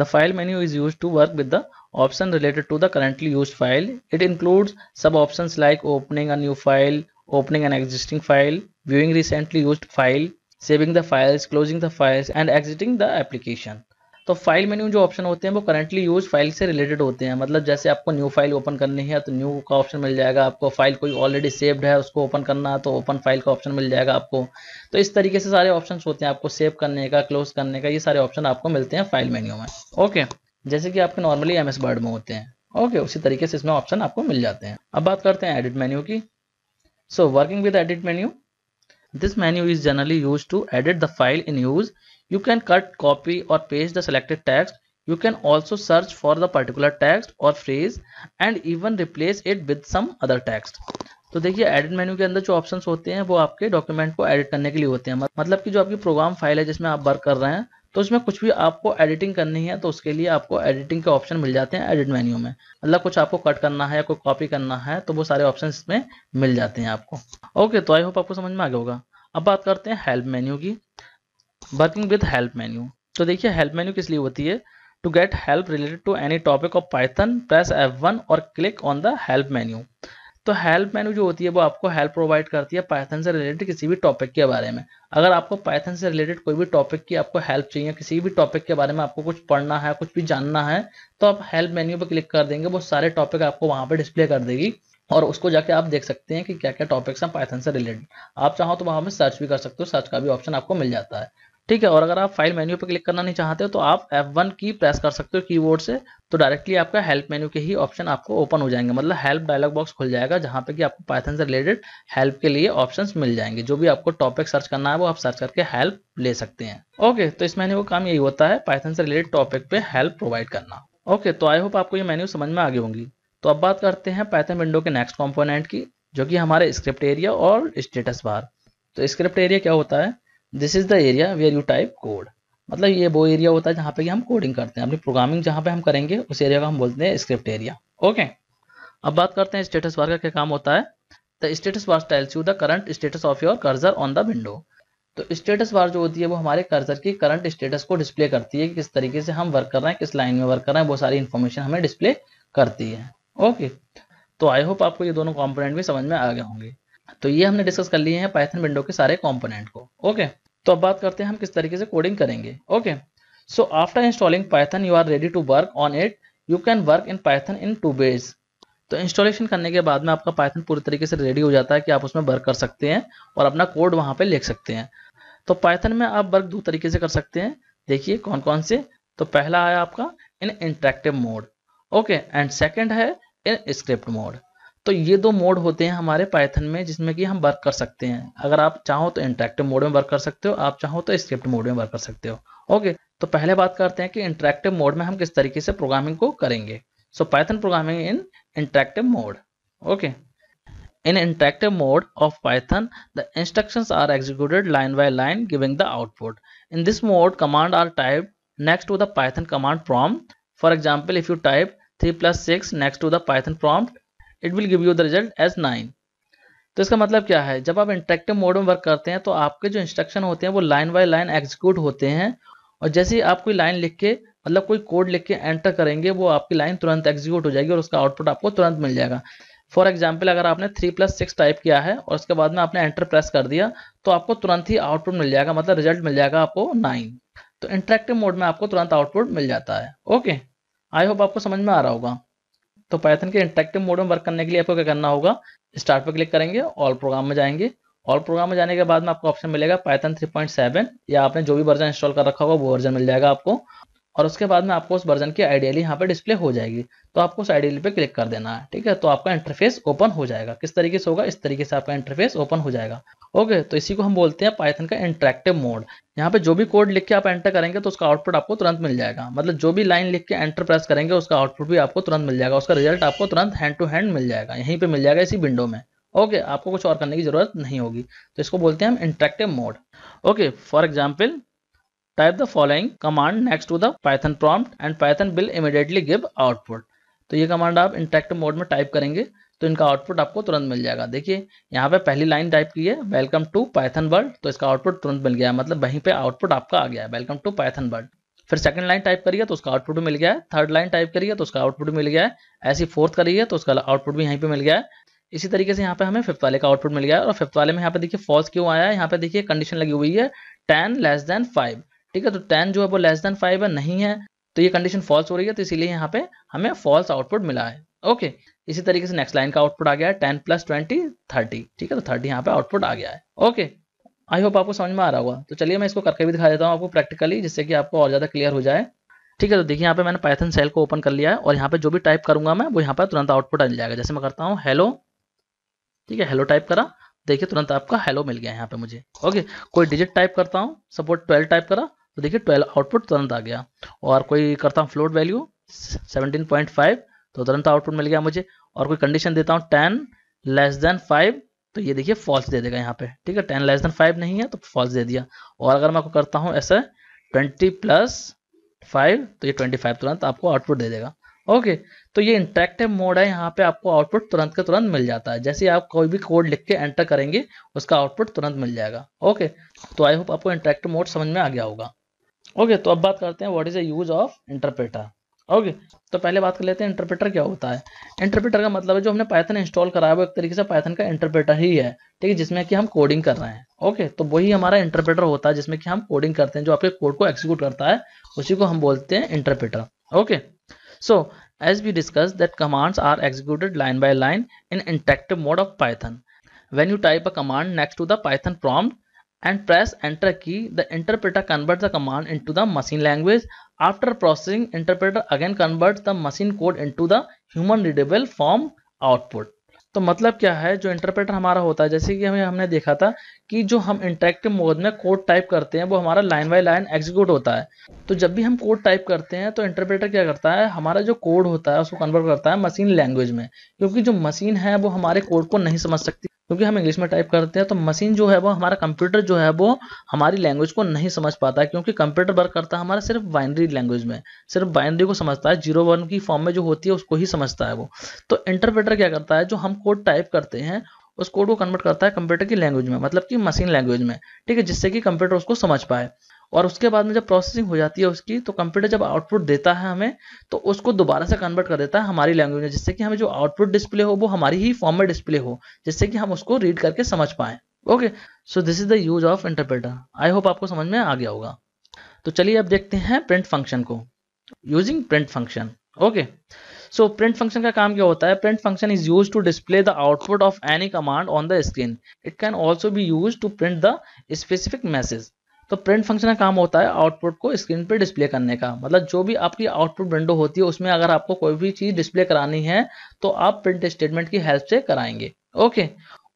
A: the file menu is use to work with the option related to the currently use file it includes सब option like opening a new file opening an existing file viewing recently use file saving the files closing the files and exiting the application तो file menu जो option होते हैं वो currently use file से related होते हैं मतलब जैसे आपको न्यू फाइल ओपन करनी है तो न्यू का ऑप्शन मिल जाएगा आपको फाइल कोई ऑलरेडी सेव्ड है उसको ओपन करना है तो ओपन फाइल का ऑप्शन मिल जाएगा आपको तो इस तरीके से सारे ऑप्शन होते हैं आपको सेव करने का क्लोज करने का ये सारे ऑप्शन आपको मिलते हैं फाइल मेन्यू में ओके जैसे कि आपके नॉर्मली एम एस में होते हैं ओके उसी तरीके से इसमें ऑप्शन आपको मिल जाते हैं अब बात करते हैं एडिट मेन्यू की so working with edit menu this menu is generally use to edit the file in use You can cut, copy or paste the selected text. You can also search for the particular text or phrase and even replace it with some other text. तो देखिए edit menu के अंदर जो option होते हैं वो आपके document को एडिट करने के लिए होते हैं मतलब कि जो आपकी प्रोग्राम फाइल है जिसमें आप वर्क कर रहे हैं तो उसमें कुछ भी आपको एडिटिंग करनी है तो उसके लिए आपको एडिटिंग के ऑप्शन मिल जाते हैं एडिट मेन्यू में मतलब कुछ आपको कट करना है या कोई कॉपी करना है तो वो सारे ऑप्शन इसमें मिल जाते हैं आपको ओके तो आई होप आपको समझ में आगे होगा अब बात करते हैं हेल्प मेन्यू की वर्किंग विद हेल्प मेन्यू तो देखिए हेल्प मेन्यू किस लिए होती है to get help related to any topic of Python press F one और click on the help menu तो हेल्प मेन्यू जो होती है वो आपको हेल्प प्रोवाइड करती है पाइथन से रिलेटेड किसी भी टॉपिक के बारे में अगर आपको पाइथन से रिलेटेड कोई भी टॉपिक की आपको हेल्प चाहिए किसी भी टॉपिक के बारे में आपको कुछ पढ़ना है कुछ भी जानना है तो आप हेल्प मेन्यू पर क्लिक कर देंगे वो सारे टॉपिक आपको वहाँ पर डिस्प्ले कर देगी और उसको जाके आप देख सकते हैं कि क्या क्या टॉपिक्स हैं पाइथन से रिलेटेड आप चाहो तो वहाँ पर सर्च भी कर सकते हो सर्च का भी ऑप्शन आपको मिल जाता है ठीक है और अगर आप फाइल मेन्यू पर क्लिक करना नहीं चाहते हो तो आप F1 की प्रेस कर सकते हो कीबोर्ड से तो डायरेक्टली आपका हेल्प मेन्यू के ही ऑप्शन आपको ओपन हो जाएंगे मतलब हेल्प डायलॉग बॉक्स खुल जाएगा जहां पे कि आपको पाइथन से रिलेटेड हेल्प के लिए ऑप्शंस मिल जाएंगे जो भी आपको टॉपिक सर्च करना है वो आप सर्च करके हेल्प ले सकते हैं ओके तो इस मेन्यू का काम यही होता है पाइथन से रिलेटेड टॉपिक पे हेल्प प्रोवाइड करना ओके तो आई होप आपको ये मेन्यू समझ में आगे होंगी तो अब बात करते हैं पाइथन विंडो के नेक्स्ट कॉम्पोनेंट की जो कि हमारे स्क्रिप्ट एरिया और स्टेटस बार तो स्क्रिप्ट एरिया क्या होता है this is the area where you type code मतलब ये वो एरिया होता है जहां पे हम कोडिंग करते हैं अपनी प्रोग्रामिंग जहां पे हम करेंगे उस एरिया को हम बोलते हैं स्क्रिप्ट एरिया ओके अब बात करते हैं स्टेटस बार का क्या काम होता है the status bar tells you the current status of your cursor on the window तो स्टेटस बार जो होती है वो हमारे कर्जर की करंट स्टेटस को डिस्प्ले करती है कि किस तरीके से हम वर्क कर रहे हैं किस लाइन में वर्क कर रहे हैं वो सारी इन्फॉर्मेशन हमें डिस्प्ले करती है ओके तो आई होप आपको ये दोनों कॉम्पोनेंट भी समझ में आ गए होंगे तो ये हमने डिस्कस कर लिए हैं पाइथन विंडो के सारे कॉम्पोनेंट को ओके तो अब बात करते हैं हम किस तरीके से कोडिंग करेंगे okay so after installing Python you are ready to work on it you can work in Python in two ways तो इंस्टॉलेशन करने के बाद में आपका पाइथन पूरी तरीके से रेडी हो जाता है कि आप उसमें वर्क कर सकते हैं और अपना कोड वहां पे लिख सकते हैं तो पाइथन में आप वर्क दो तरीके से कर सकते हैं देखिए कौन कौन से तो पहला है आपका in interactive mode okay and second है इन स्क्रिप्ट मोड तो ये दो मोड होते हैं हमारे पाइथन में जिसमें कि हम वर्क कर सकते हैं अगर आप चाहो तो इंटरेक्टिव मोड में वर्क कर सकते हो आप चाहो तो स्क्रिप्ट मोड में वर्क कर सकते हो ओके तो पहले बात करते हैं कि इंटरेक्टिव मोड में हम किस तरीके से प्रोग्रामिंग को करेंगे so Python programming in interactive mode okay in interactive mode of Python the instruction are executed line by line giving the output in this mode command are type next to the Python command prompt for example if you type three plus six next to the Python prompt it will give you the result as nine तो इसका मतलब क्या है जब आप interactive mode में work करते हैं तो आपके जो इंस्ट्रक्शन होते हैं वो लाइन बाय लाइन एग्जीक्यूट होते हैं और जैसे ही आप कोई लाइन लिख के मतलब कोई कोड लिख के एंटर करेंगे वो आपकी लाइन तुरंत एग्जीक्यूट हो जाएगी और उसका आउटपुट आपको तुरंत मिल जाएगा फॉर एग्जाम्पल अगर आपने थ्री प्लस सिक्स टाइप किया है और उसके बाद में आपने एंटर प्रेस कर दिया तो आपको तुरंत ही आउटपुट मिल जाएगा मतलब रिजल्ट मिल जाएगा आपको नाइन तो इंटरेक्टिव मोड में आपको तुरंत आउटपुट मिल जाता है ओके आई होप आपको समझ में आ रहा होगा तो पैथन के इंटरेक्टिव मोड में वर्क करने के लिए आपको क्या करना होगा स्टार्ट पर क्लिक करेंगे ऑल प्रोग्राम में जाएंगे ऑल प्रोग्राम में जाने के बाद में आपको ऑप्शन मिलेगा पाइथन 3.7 या आपने जो भी वर्जन इंस्टॉल कर रखा होगा वो वर्जन मिल जाएगा आपको और उसके बाद में आपको उस वर्जन की आइडियली यहाँ पे डिस्प्ले हो जाएगी तो आपको उस आइडियली पे क्लिक कर देना है ठीक है तो आपका इंटरफेस ओपन हो जाएगा किस तरीके से होगा इस तरीके से आपका इंटरफेस ओपन हो जाएगा ओके तो इसी को हम बोलते हैं पाइथन का इंटरेक्टिव मोड यहाँ पे जो भी कोड लिख के आप एंटर करेंगे तो उसका आउटपुट आपको तुरंत मिल जाएगा मतलब जो भी लाइन लिख के एंटर प्रेस करेंगे उसका आउटपुट भी आपको तुरंत मिल जाएगा उसका रिजल्ट आपको तुरंत हैंड टू हैंड मिल जाएगा यहीं पर मिल जाएगा इसी विंडो में ओके आपको कुछ और करने की जरूरत नहीं होगी तो इसको बोलते हैं हम interactive mode okay for example Type the following command next to the Python prompt and Python will immediately give output. तो ये कमांड आप इंटरेक्टिव मोड में टाइप करेंगे तो इनका आउटपुट आपको तुरंत मिल जाएगा देखिए यहाँ पे पहली लाइन टाइप की है वेलकम टू पाइथन वर्ल्ड तो इसका आउटपुट तुरंत मिल गया मतलब वहीं पे आउटपुट आपका आ गया है वेलकम टू पाइथन वर्ल्ड फिर सेकंड लाइन टाइप करिए तो उसका आउटपुट मिल गया है थर्ड लाइन टाइप करिए तो उसका आउटपुट मिल गया है ऐसी फोर्थ करिए तो उसका आउटपुट भी यहीं पे मिल गया है इसी तरीके से यहाँ पे हमें फिफ्थ वाले का आउटपुट मिल गया है और फिफ्थ वाले में यहाँ पे देखिए फॉल्स क्यों आया है यहाँ पे देखिए कंडीशन लगी हुई है टेन लेस देन फाइव ठीक है तो टेन जो है वो लेस देन फाइव है नहीं है तो ये कंडीशन फॉल्स हो रही है तो इसीलिए यहाँ पे हमें फॉल्स आउटपुट मिला है ओके इसी तरीके से नेक्स्ट लाइन का आउटपुट आ गया है टेन प्लस ट्वेंटी थर्टी ठीक है तो थर्टी यहाँ पे आउटपुट आ गया है ओके आई होप आपको समझ में आ रहा होगा तो चलिए मैं इसको करके भी दिखा देता हूँ आपको प्रैक्टिकली जिससे कि आपको और ज़्यादा क्लियर हो जाए ठीक है तो देखिए यहाँ पे मैंने पाइथन सेल को ओपन कर लिया है और यहाँ पे जो भी टाइप करूंगा मैं वो यहाँ पर तुरंत आउटपुट आ जाएगा जैसे मैं करता हूँ हेलो ठीक है हेलो टाइप करा देखिए तुरंत आपका हेलो मिल गया यहाँ पे मुझे ओके कोई डिजिट टाइप करता हूँ सपोज ट्वेल्व टाइप करा तो देखिए 12 आउटपुट तुरंत आ गया और कोई करता हूँ फ्लोट वैल्यू 17.5 तो तुरंत आउटपुट मिल गया मुझे और कोई कंडीशन देता हूँ 10 लेस देन 5 तो ये देखिए फॉल्स दे देगा यहाँ पे ठीक है 10 लेस देन 5 नहीं है तो फॉल्स दे दिया और अगर मैं करता हूँ ऐसा 20 प्लस 5 तो ये 25 तुरंत आपको आउटपुट दे देगा ओके तो ये इंटरेक्टिव मोड है यहाँ पे आपको आउटपुट तुरंत का तुरंत मिल जाता है जैसे आप कोई भी कोड लिख के एंटर करेंगे उसका आउटपुट तुरंत मिल जाएगा ओके तो आई होप आपको इंटरेक्टिव मोड समझ में आ गया होगा ओके तो अब बात करते हैं what is the use of interpreter okay तो पहले बात कर लेते हैं इंटरप्रेटर क्या होता है इंटरप्रेटर का मतलब है जो हमने पाइथन इंस्टॉल करा है वो एक तरीके से पाइथन का इंटरप्रेटर ही है ठीक है जिसमें कि हम कोडिंग कर रहे हैं ओके तो वही हमारा इंटरप्रेटर होता है जिसमें कि हम कोडिंग करते हैं जो आपके कोड को एक्सिक्यूट करता है उसी को हम बोलते हैं interpreter okay so as we discuss that commands are executed line by line in interactive mode of Python when you type a command next to the Python prompt and press enter key, the interpreter converts the command into the machine language. After processing, interpreter again converts the machine code into the human readable form output. तो मतलब क्या है जो interpreter हमारा होता है जैसे कि हमें हमने देखा था कि जो हम इंटरेक्टिव मोड में कोड टाइप करते हैं वो हमारा लाइन बाय लाइन एग्जीक्यूट होता है तो जब भी हम कोड टाइप करते हैं तो इंटरप्रेटर क्या करता है हमारा जो कोड होता है उसको कन्वर्ट करता है मशीन लैंग्वेज में क्योंकि जो मशीन है वो हमारे कोड को नहीं समझ सकती क्योंकि हम इंग्लिश में टाइप करते हैं तो मशीन जो है वो हमारा कंप्यूटर जो है वो हमारी लैंग्वेज को नहीं समझ पाता है क्योंकि कंप्यूटर वर्क करता है हमारा सिर्फ बाइनरी लैंग्वेज में सिर्फ बाइनरी को समझता है जीरो वन की फॉर्म में जो होती है उसको ही समझता है वो तो इंटरप्रेटर क्या करता है जो हम कोड टाइप करते हैं उस कोड को कन्वर्ट करता है कंप्यूटर की लैंग्वेज में मतलब कि मशीन लैंग्वेज में ठीक है जिससे कि कंप्यूटर उसको समझ पाए और उसके बाद में जब प्रोसेसिंग हो जाती है उसकी तो कंप्यूटर जब आउटपुट देता है हमें तो उसको दोबारा से कन्वर्ट कर देता है हमारी लैंग्वेज में जिससे कि हमें जो आउटपुट डिस्प्ले हो वो हमारी ही फॉर्म में डिस्प्ले हो जिससे कि हम उसको रीड करके समझ पाए okay so this is the use of interpreter I hope आपको समझ में आ गया होगा तो चलिए अब देखते हैं प्रिंट फंक्शन को using print function okay so print function का काम क्या होता है print function is use to display the output of any command on the screen it can also be use to print the specific message तो print function का काम होता है आउटपुट को स्क्रीन पे डिस्प्ले करने का मतलब जो भी आपकी आउटपुट विंडो होती है उसमें अगर आपको कोई भी चीज़ डिस्प्ले करानी है तो आप प्रिंट स्टेटमेंट की हेल्प से कराएंगे ओके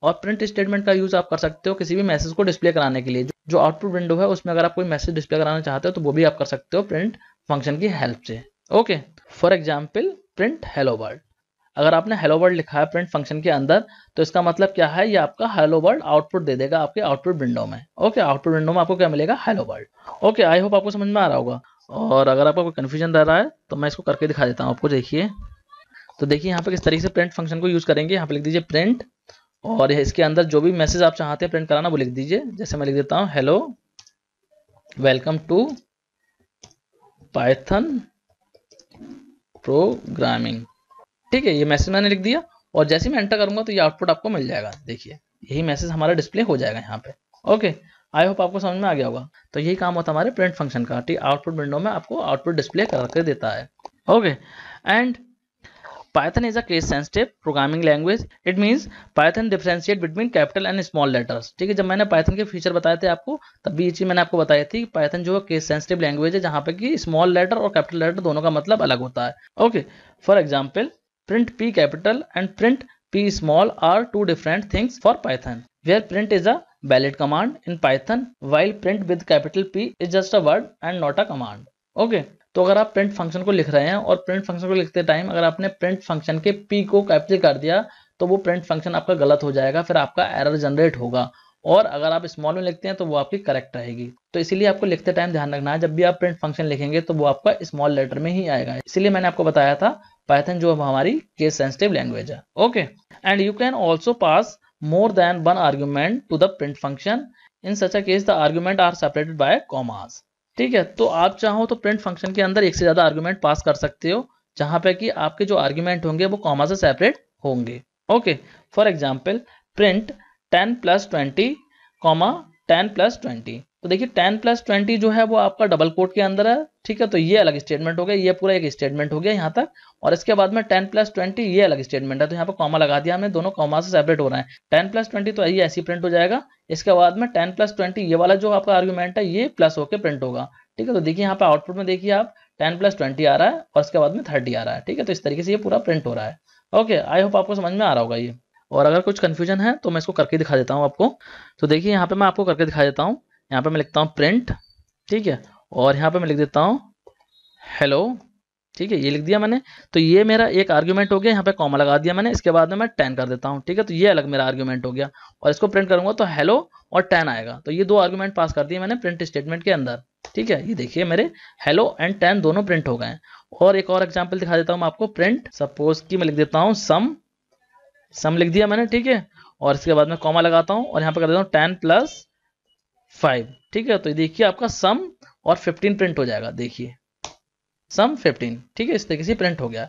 A: और प्रिंट स्टेटमेंट का यूज़ आप कर सकते हो किसी भी मैसेज को डिस्प्ले कराने के लिए जो आउटपुट विंडो है उसमें अगर आप कोई मैसेज डिस्प्ले कराना चाहते हो तो वो भी आप कर सकते हो प्रिंट फंक्शन की हेल्प से okay for example print hello world अगर आपने हेलो वर्ल्ड लिखा है प्रिंट फंक्शन के अंदर तो इसका मतलब क्या है ये आपका हेलो वर्ल्ड आउटपुट दे देगा आपके आउटपुट विंडो में ओके आउटपुट विंडो में आपको क्या मिलेगा hello world okay I hope आपको समझ में आ रहा होगा और अगर आपका कोई कन्फ्यूजन रह रहा है तो मैं इसको करके दिखा देता हूँ आपको देखिए तो देखिए यहाँ पे किस तरीके से प्रिंट फंक्शन को यूज़ करेंगे यहाँ पे लिख दीजिए प्रिंट और इसके अंदर जो भी मैसेज आप चाहते हैं प्रिंट कराना वो लिख दीजिए जैसे मैं लिख देता हूँ hello welcome to Python programming ठीक है ये मैसेज मैंने लिख दिया और जैसे मैं एंटर करूंगा तो ये आउटपुट आपको मिल जाएगा देखिए यही मैसेज हमारा डिस्प्ले हो जाएगा यहाँ पे ओके आई होप आपको समझ में आ गया होगा तो यही काम होता है हमारे प्रिंट फंक्शन का ठीक आउटपुट विंडो में आपको आउटपुट डिस्प्ले करके देता है okay and Python is a case sensitive programming language it means Python differentiate between capital and small letters ठीक है जब मैंने पाइथन के फीचर बताए थे आपको तब भी ये चीज मैंने आपको बताई थी पाइथन जो है केस सेंसिटिव लैंग्वेज है जहाँ पे कि स्मॉल लेटर और कैपिटल लेटर दोनों का मतलब अलग होता है okay for example print p capital and print p small are two different things for python where print is a valid command in python while print with capital p is just a word and not a command okay तो अगर आप print function को लिख रहे हैं और print function को लिखते टाइम अगर आपने प्रिंट फंक्शन के पी को कैप्चर कर दिया तो वो प्रिंट फंक्शन आपका गलत हो जाएगा फिर आपका एरर जनरेट होगा और अगर आप स्मॉल में लिखते हैं तो वो आपकी करेक्ट रहेगी तो इसीलिए आपको लिखते टाइम ध्यान रखना है जब भी आप प्रिंट फंक्शन लिखेंगे तो वो आपका स्मॉल लेटर में ही आएगा इसलिए मैंने आपको बताया था पाइथन जो हमारी केस सेंसिटिव लैंग्वेज है okay and you can also pass more than one argument to the print function in such a case the arguments are separated by commas ठीक है तो आप चाहो तो प्रिंट फंक्शन के अंदर एक से ज्यादा आर्ग्यूमेंट पास कर सकते हो जहां पे कि आपके जो आर्ग्यूमेंट होंगे वो कॉमा से सेपरेट होंगे okay for example print ten plus twenty comma ten plus twenty तो देखिए टेन प्लस ट्वेंटी जो है वो आपका डबल कोट के अंदर है ठीक है तो ये अलग स्टेटमेंट हो गया ये पूरा एक स्टेटमेंट हो गया यहाँ तक और इसके बाद में टेन प्लस ट्वेंटी ये अलग स्टेटमेंट है तो यहाँ पर कॉमा लगा दिया हमने दोनों कॉमा से सेपरेट हो रहा है टेन प्लस ट्वेंटी तो ये ऐसी प्रिंट हो जाएगा इसके बाद में टेन प्लस ट्वेंटी ये वाला जो आपका आर्ग्यूमेंट है ये प्लस होकर प्रिंट होगा ठीक है तो देखिए यहाँ पर आउटपुट में देखिए आप टेन प्लस ट्वेंटी आ रहा है और इसके बाद में थर्टी आ रहा है ठीक है तो इस तरीके से ये पूरा प्रिंट हो रहा है ओके आई होप आपको समझ में आ रहा होगा ये और अगर कुछ कन्फ्यूजन है तो मैं इसको करके दिखा देता हूँ आपको तो देखिए यहाँ पे मैं आपको करके दिखा देता हूँ यहाँ पे मैं लिखता हूँ प्रिंट ठीक है और यहाँ पे मैं लिख देता हूँ हेलो ठीक है ये लिख दिया मैंने तो ये मेरा एक आर्ग्यूमेंट हो गया यहाँ पे कॉमा लगा दिया मैंने इसके बाद में मैं टेन कर देता हूँ ठीक है तो ये अलग मेरा आर्ग्यूमेंट हो गया और इसको प्रिंट करूंगा तो हेलो और टेन आएगा तो ये दो आर्ग्यूमेंट पास कर दिए मैंने प्रिंट स्टेटमेंट के अंदर ठीक है ये देखिए मेरे हेलो एंड टेन दोनों प्रिंट हो गए और एक और एग्जाम्पल दिखा देता हूँ मैं आपको प्रिंट सपोज की मैं लिख देता हूँ सम सम लिख दिया मैंने ठीक है और इसके बाद में कॉमा लगाता हूँ और यहाँ पे कर देता हूँ टेन प्लस फाइव ठीक है तो देखिए आपका सम और फिफ्टीन प्रिंट हो जाएगा देखिए सम फिफ्टीन ठीक है इस तरीके से प्रिंट हो गया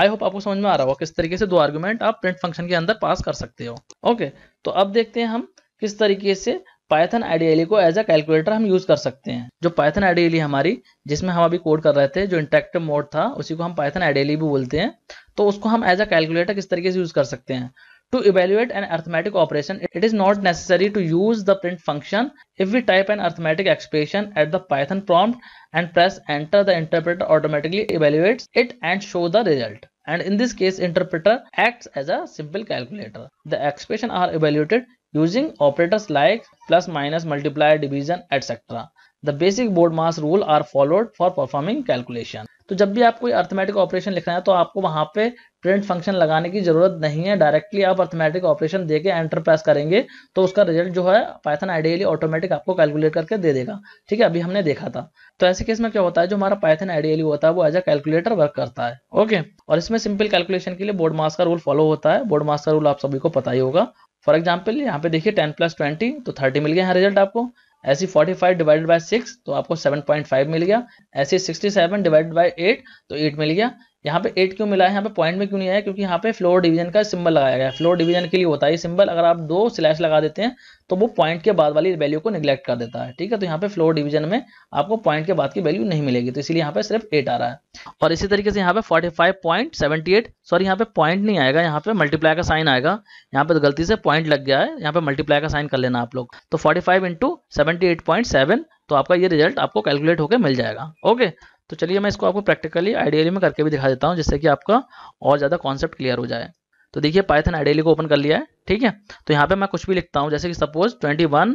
A: आई होप आपको समझ में आ रहा होगा किस तरीके से दो आर्ग्यूमेंट आप प्रिंट फंक्शन के अंदर पास कर सकते हो ओके तो अब देखते हैं हम किस तरीके से पाइथन आइडियाली को एज अ कैलकुलेटर हम यूज कर सकते हैं जो पाइथन आइडियली हमारी जिसमें हम अभी कोड कर रहे थे जो इंटरेक्टिव मोड था उसी को हम पाइथन आइडियली भी बोलते हैं तो उसको हम एज अ कैलकुलेटर किस तरीके से यूज कर सकते हैं To evaluate an arithmetic operation, it is not necessary to use the print function. If we type an arithmetic expression at the Python prompt and press enter, the interpreter automatically evaluates it and show the result. And in this case, interpreter acts as a simple calculator. The expression are evaluated using operators like plus, minus, multiply, division, etc. the basic board mass rule are followed for performing calculation तो जब भी आप कोई arithmetic operation लिखना है तो आपको वहां पे प्रिंट फंक्शन लगाने की जरूरत नहीं है डायरेक्टली आप अर्थमेटिक ऑपरेशन देके एंटर प्रेस करेंगे तो उसका रिजल्ट जो है पाइथन आइडियली ऑटोमेटिक आपको कैलकुलेट करके दे देगा ठीक है अभी हमने देखा था तो ऐसे केस में क्या होता है जो हमारा पाइथन आइडियली होता है वो एज अ कैलकुलेटर वर्क करता है ओके और इसमें सिंपल कैलकुलेशन के लिए बोर्ड मास का रूल फॉलो होता है बोर्ड मास का रूल आप सभी को पता ही होगा फॉर एग्जाम्पल यहाँ पे देखिए टेन प्लस ट्वेंटी तो थर्टी मिल गया है रिजल्ट आपको ऐसी 45 डिवाइडेड बाय 6 तो आपको 7.5 मिल गया ऐसे 67 डिवाइडेड बाय 8 तो 8 मिल गया यहाँ पे एट क्यों मिला है यहाँ पे पॉइंट में क्यों नहीं आया क्योंकि यहाँ पे फ्लोर डिवीजन का सिंबल लगाया गया है फ्लोर डिवीजन के लिए होता है सिंबल अगर आप दो स्लैश लगा देते हैं तो वो पॉइंट के बाद वाली वैल्यू को निगलेक्ट कर देता है ठीक है तो यहाँ पे फ्लोर डिवीजन में आपको पॉइंट के बाद की वैल्यू नहीं मिलेगी तो इसलिए यहाँ पे सिर्फ एट आ रहा है और इसी तरीके से यहाँ पे forty five point seventy eight sorry यहाँ पे पॉइंट नहीं आएगा यहाँ पे मल्टीप्लाई का साइन आएगा यहाँ पे गलती से पॉइंट लग गया है यहाँ पे मल्टीप्लाई का साइन कर लेना आप लोग तो forty five into seventy eight point seven तो आपका ये रिजल्ट आपको कैलकुलेट होकर मिल जाएगा ओके तो चलिए मैं इसको आपको प्रैक्टिकली आइडियली में करके भी दिखा देता हूँ जिससे कि आपका और ज़्यादा कॉन्सेप्ट क्लियर हो जाए तो देखिए पाइथन आइडियली को ओपन कर लिया है ठीक है तो यहाँ पे मैं कुछ भी लिखता हूँ जैसे कि सपोज 21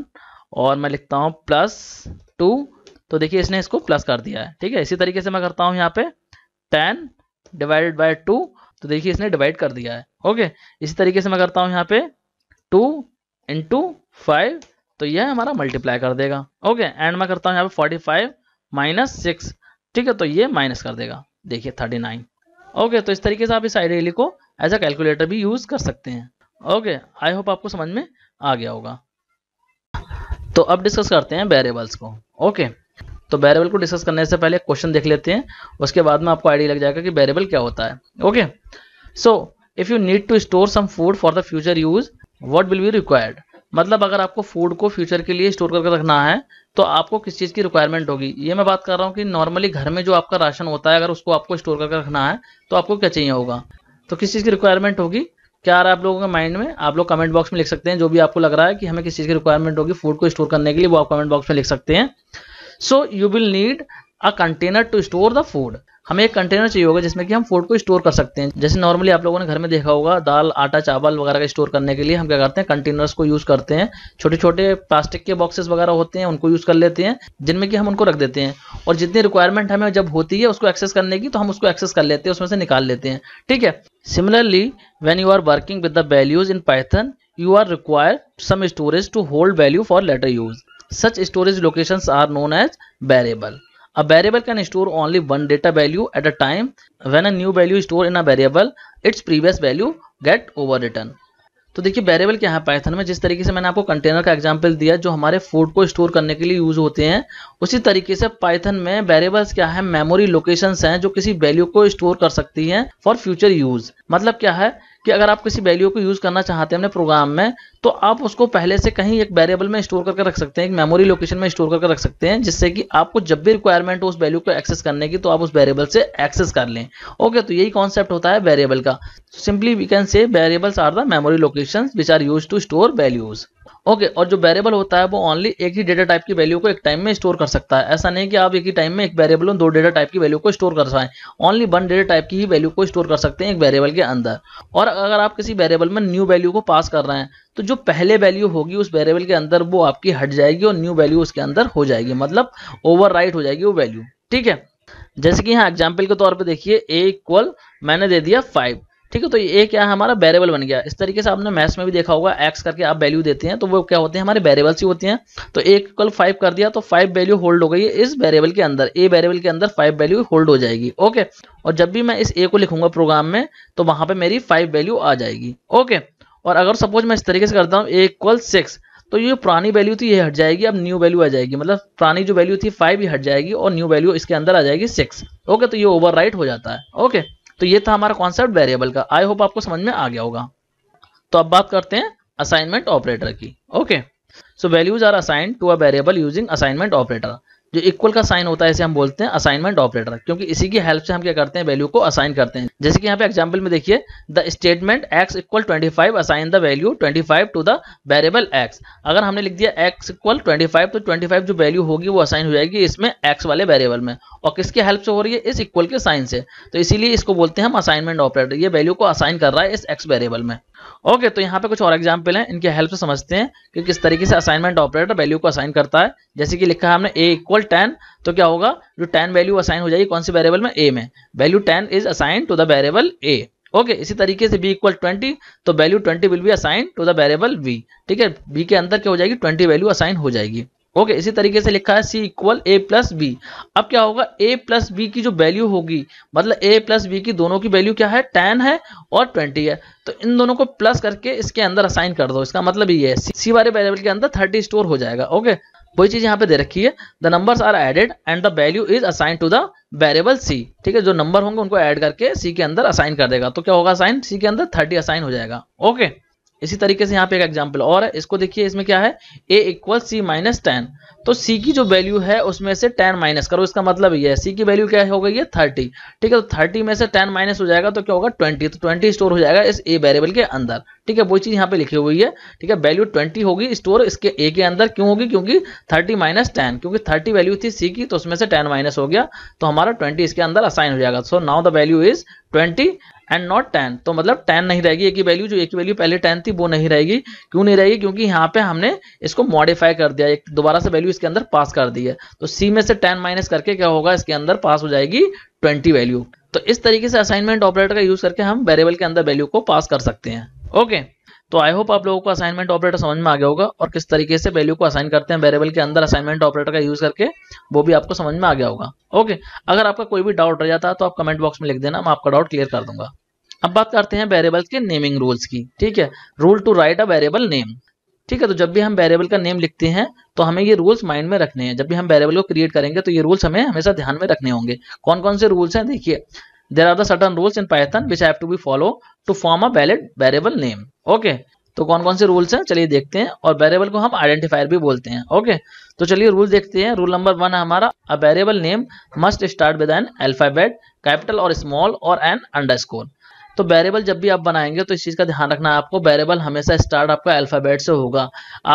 A: और मैं लिखता हूँ प्लस टू तो देखिए इसने इसको प्लस कर दिया है ठीक है इसी तरीके से मैं करता हूँ यहाँ पे टेन डिवाइडेड बाई टू तो देखिए इसने डिवाइड कर दिया है ओके इसी तरीके से मैं करता हूँ यहाँ पे टू इंटू फाइव तो यह हमारा मल्टीप्लाई कर देगा ओके एंड मैं करता हूँ यहाँ पे फोर्टी फाइव माइनस सिक्स ठीक है तो ये माइनस कर देगा देखिए थर्टी नाइन ओके तो इस तरीके से आप इस आइडियली को एज अ कैलकुलेटर भी यूज कर सकते हैं ओके आई होप आपको समझ में आ गया होगा तो अब डिस्कस करते हैं वेरिएबल्स को ओके तो वेरिएबल को डिस्कस करने से पहले क्वेश्चन देख लेते हैं उसके बाद में आपको आइडिया लग जाएगा कि वेरिएबल क्या होता है okay so if you need to store some food for the future use what will be required मतलब अगर आपको फूड को फ्यूचर के लिए स्टोर करके रखना है तो आपको किस चीज़ की रिक्वायरमेंट होगी ये मैं बात कर रहा हूँ कि नॉर्मली घर में जो आपका राशन होता है अगर उसको आपको स्टोर करके रखना है तो आपको क्या चाहिए होगा तो किस चीज़ की रिक्वायरमेंट होगी क्या आ रहा है आप लोगों के माइंड में आप लोग कमेंट बॉक्स में लिख सकते हैं जो भी आपको लग रहा है कि हमें किस चीज़ की रिक्वायरमेंट होगी फूड को स्टोर करने के लिए वो आप कमेंट बॉक्स में लिख सकते हैं so you will need a container to store the food हमें एक कंटेनर चाहिए होगा जिसमें कि हम फूड को स्टोर कर सकते हैं जैसे नॉर्मली आप लोगों ने घर में देखा होगा दाल आटा चावल वगैरह का स्टोर करने के लिए हम क्या करते हैं कंटेनर्स को यूज़ करते हैं छोटे छोटे प्लास्टिक के बॉक्सेस वगैरह होते हैं उनको यूज़ कर लेते हैं जिनमें कि हम उनको रख देते हैं और जितनी रिक्वायरमेंट हमें जब होती है उसको एक्सेस करने की तो हम उसको एक्सेस कर लेते हैं उसमें से निकाल लेते हैं ठीक है similarly when you are working with the values in Python you are require some storage to hold value for later use such storage location are known as variable. A variable can store only one data value at a time. When a new value is stored in a variable, its previous value get overwritten. तो देखिए variable क्या है Python में जिस तरीके से मैंने आपको कंटेनर का एग्जांपल दिया जो हमारे फूड को स्टोर करने के लिए यूज होते हैं उसी तरीके से पाइथन में वेरिएबल्स क्या है मेमोरी लोकेशंस हैं जो किसी वैल्यू को स्टोर कर सकती हैं फॉर फ्यूचर यूज मतलब क्या है कि अगर आप किसी वैल्यू को यूज़ करना चाहते हैं अपने प्रोग्राम में तो आप उसको पहले से कहीं एक वेरिएबल में स्टोर करके रख सकते हैं एक मेमोरी लोकेशन में स्टोर करके रख सकते हैं जिससे कि आपको जब भी रिक्वायरमेंट हो उस वैल्यू को एक्सेस करने की तो आप उस वेरिएबल से एक्सेस कर लें ओके तो यही कॉन्सेप्ट होता है वेरिएबल का simply we can say variables are the memory location which are use to store values okay okay, और जो वेरिएबल होता है वो ओनली एक ही डेटा टाइप की वैल्यू को एक टाइम में स्टोर कर सकता है ऐसा नहीं कि आप एक ही टाइम में एक वेरिएबल और दो डेटा टाइप की वैल्यू को स्टोर कर सकें ओनली वन डेटा टाइप की ही वैल्यू को स्टोर कर सकते हैं एक वेरिएबल के अंदर और अगर आप किसी वेरिएबल में न्यू वैल्यू को पास कर रहे हैं तो जो पहले वैल्यू होगी उस वेरिएबल के अंदर वो आपकी हट जाएगी और न्यू वैल्यू उसके अंदर हो जाएगी मतलब ओवर हो जाएगी वो वैल्यू ठीक है जैसे कि यहाँ एग्जाम्पल के तौर पर देखिए ए इक्वल मैंने दे दिया फाइव ठीक है तो ये क्या है हमारा वेरिएबल बन गया इस तरीके से आपने मैथ्स में भी देखा होगा एक्स करके आप वैल्यू देते हैं तो वो क्या होते हैं हमारे वेरिएबल्स ही होते हैं तो एक कल फाइव कर दिया तो फाइव वैल्यू होल्ड हो गई है इस वेरिएबल के अंदर ए वेरिएबल के अंदर फाइव वैल्यू होल्ड हो जाएगी ओके और जब भी मैं इस ए को लिखूंगा प्रोग्राम में तो वहां पर मेरी फाइव वैल्यू आ जाएगी ओके और अगर सपोज मैं इस तरीके से करता हूँ ए इक्वल सिक्स तो ये पुरानी वैल्यू थी ये हट जाएगी अब न्यू वैल्यू आ जाएगी मतलब पुरानी जो वैल्यू थी फाइव ये हट जाएगी और न्यू वैल्यू इसके अंदर आ जाएगी सिक्स ओके तो ये ओवर हो जाता है ओके तो ये था हमारा कॉन्सेप्ट वेरिएबल का आई होप आपको समझ में आ गया होगा तो अब बात करते हैं असाइनमेंट ऑपरेटर की okay so values are assigned to a variable using assignment operator जो इक्वल का साइन होता है इसे हम बोलते हैं असाइनमेंट ऑपरेटर क्योंकि इसी की हेल्प से हम क्या करते हैं वैल्यू को असाइन करते हैं जैसे कि यहाँ पे एग्जाम्पल में देखिए the statement x equal twenty five assign the value twenty five to the variable x अगर हमने लिख दिया एक्स इक्वल ट्वेंटी फाइव तो ट्वेंटी फाइव जो वैल्यू होगी वो असाइन हो जाएगी इसमें एक्स वाले वेरिएबल में और किसके हेल्प से हो रही है इस इक्वल के साइन से तो इसीलिए इसको बोलते हैं हम असाइनमेंट ऑपरेटर ये वैल्यू को असाइन कर रहा है इस एक्स वेरिएबल में ओके okay, तो यहाँ पे कुछ और एग्जाम्पल हैं इनके हेल्प से समझते हैं कि किस तरीके से असाइनमेंट ऑपरेटर वैल्यू को असाइन करता है जैसे कि लिखा है हमने ए इक्वल टेन तो क्या होगा जो टेन वैल्यू असाइन हो जाएगी कौन से वेरिएबल में ए में value ten is assign to the variable A okay इसी तरीके से बी इक्वल ट्वेंटी तो value twenty will be assign to the variable V ठीक है बी के अंदर क्या हो जाएगी ट्वेंटी वैल्यू असाइन हो जाएगी ओके okay, इसी तरीके से लिखा है C equal A plus B अब क्या होगा ए प्लस बी की जो वैल्यू होगी मतलब ए प्लस बी की दोनों की वैल्यू क्या है टेन है और ट्वेंटी है तो इन दोनों को प्लस करके इसके अंदर असाइन कर दो इसका मतलब ये है सी वाले वेरिएबल के अंदर थर्टी स्टोर हो जाएगा ओके okay? वही चीज यहाँ पे दे रखी है the numbers are added and the value is assign to the variable C ठीक है जो नंबर होंगे उनको एड करके सी के अंदर असाइन कर देगा तो क्या होगा असाइन सी के अंदर थर्टी असाइन हो जाएगा ओके okay. इसी तरीके से यहाँ पे एक एग्जाम्पल और है इसको देखिए इसमें क्या है A equal C minus ten तो सी की जो वैल्यू है उसमें से टेन माइनस करो इसका मतलब ये है c की वैल्यू क्या हो गई है थर्टी ठीक है तो थर्टी में से टेन माइनस हो जाएगा तो क्या होगा ट्वेंटी तो ट्वेंटी स्टोर हो जाएगा इस ए वेरिएबल के अंदर ठीक है वो चीज यहाँ पे लिखी हुई है ठीक है वैल्यू ट्वेंटी होगी स्टोर इसके ए के अंदर क्यों होगी क्योंकि थर्टी माइनस टेन क्योंकि थर्टी वैल्यू थी सी की तो उसमें से टेन माइनस हो गया तो हमारा ट्वेंटी इसके अंदर असाइन हो जाएगा so now the value is twenty and not ten तो मतलब टेन नहीं रहेगी एक ही वैल्यू जो एक वैल्यू पहले टेन थी वो नहीं रहेगी क्यों नहीं रहेगी क्योंकि यहाँ पे हमने इसको मॉडिफाई कर दिया एक दोबारा से वैल्यू इसके अंदर पास कर दी है तो सी में से टेन माइनस करके क्या होगा इसके अंदर पास हो जाएगी ट्वेंटी वैल्यू तो इस तरीके से असाइनमेंट ऑपरेटर का यूज करके हम वेरिएबल के अंदर वैल्यू को पास कर सकते हैं ओके okay. तो आई होप आप लोगों को असाइनमेंट ऑपरेटर समझ में आ गया होगा और किस तरीके से वैल्यू को असाइन करते हैं वेरिएबल के अंदर असाइनमेंट ऑपरेटर का यूज करके वो भी आपको समझ में आ गया होगा ओके अगर आपका कोई भी डाउट रह जाता है तो आप कमेंट बॉक्स में लिख देना मैं आपका डाउट क्लियर कर दूंगा अब बात करते हैं वेरेबल के नेमिंग रूल्स की ठीक है rule to write a variable name ठीक है तो जब भी हम वेरिएबल का नेम लिखते हैं तो हमें ये रूल्स माइंड में रखने हैं जब भी हम वेरिएबल को क्रिएट करेंगे तो ये रूल्स हमें हमेशा ध्यान में रखने होंगे कौन कौन से रूल्स हैं देखिए there are the certain rules in Python which have to be follow to form a valid variable name okay तो कौन कौन से रूल्स हैं चलिए देखते हैं और वेरिएबल को हम आइडेंटिफायर भी बोलते हैं ओके तो चलिए रूल देखते हैं रूल नंबर वन है हमारा a variable name must start with an alphabet capital और स्मॉल और एन अंडरस्कोर तो बैरेबल जब भी आप बनाएंगे तो इस चीज़ का ध्यान रखना है आपको बैरेबल हमेशा स्टार्ट आपका अल्फ़ाबेट से होगा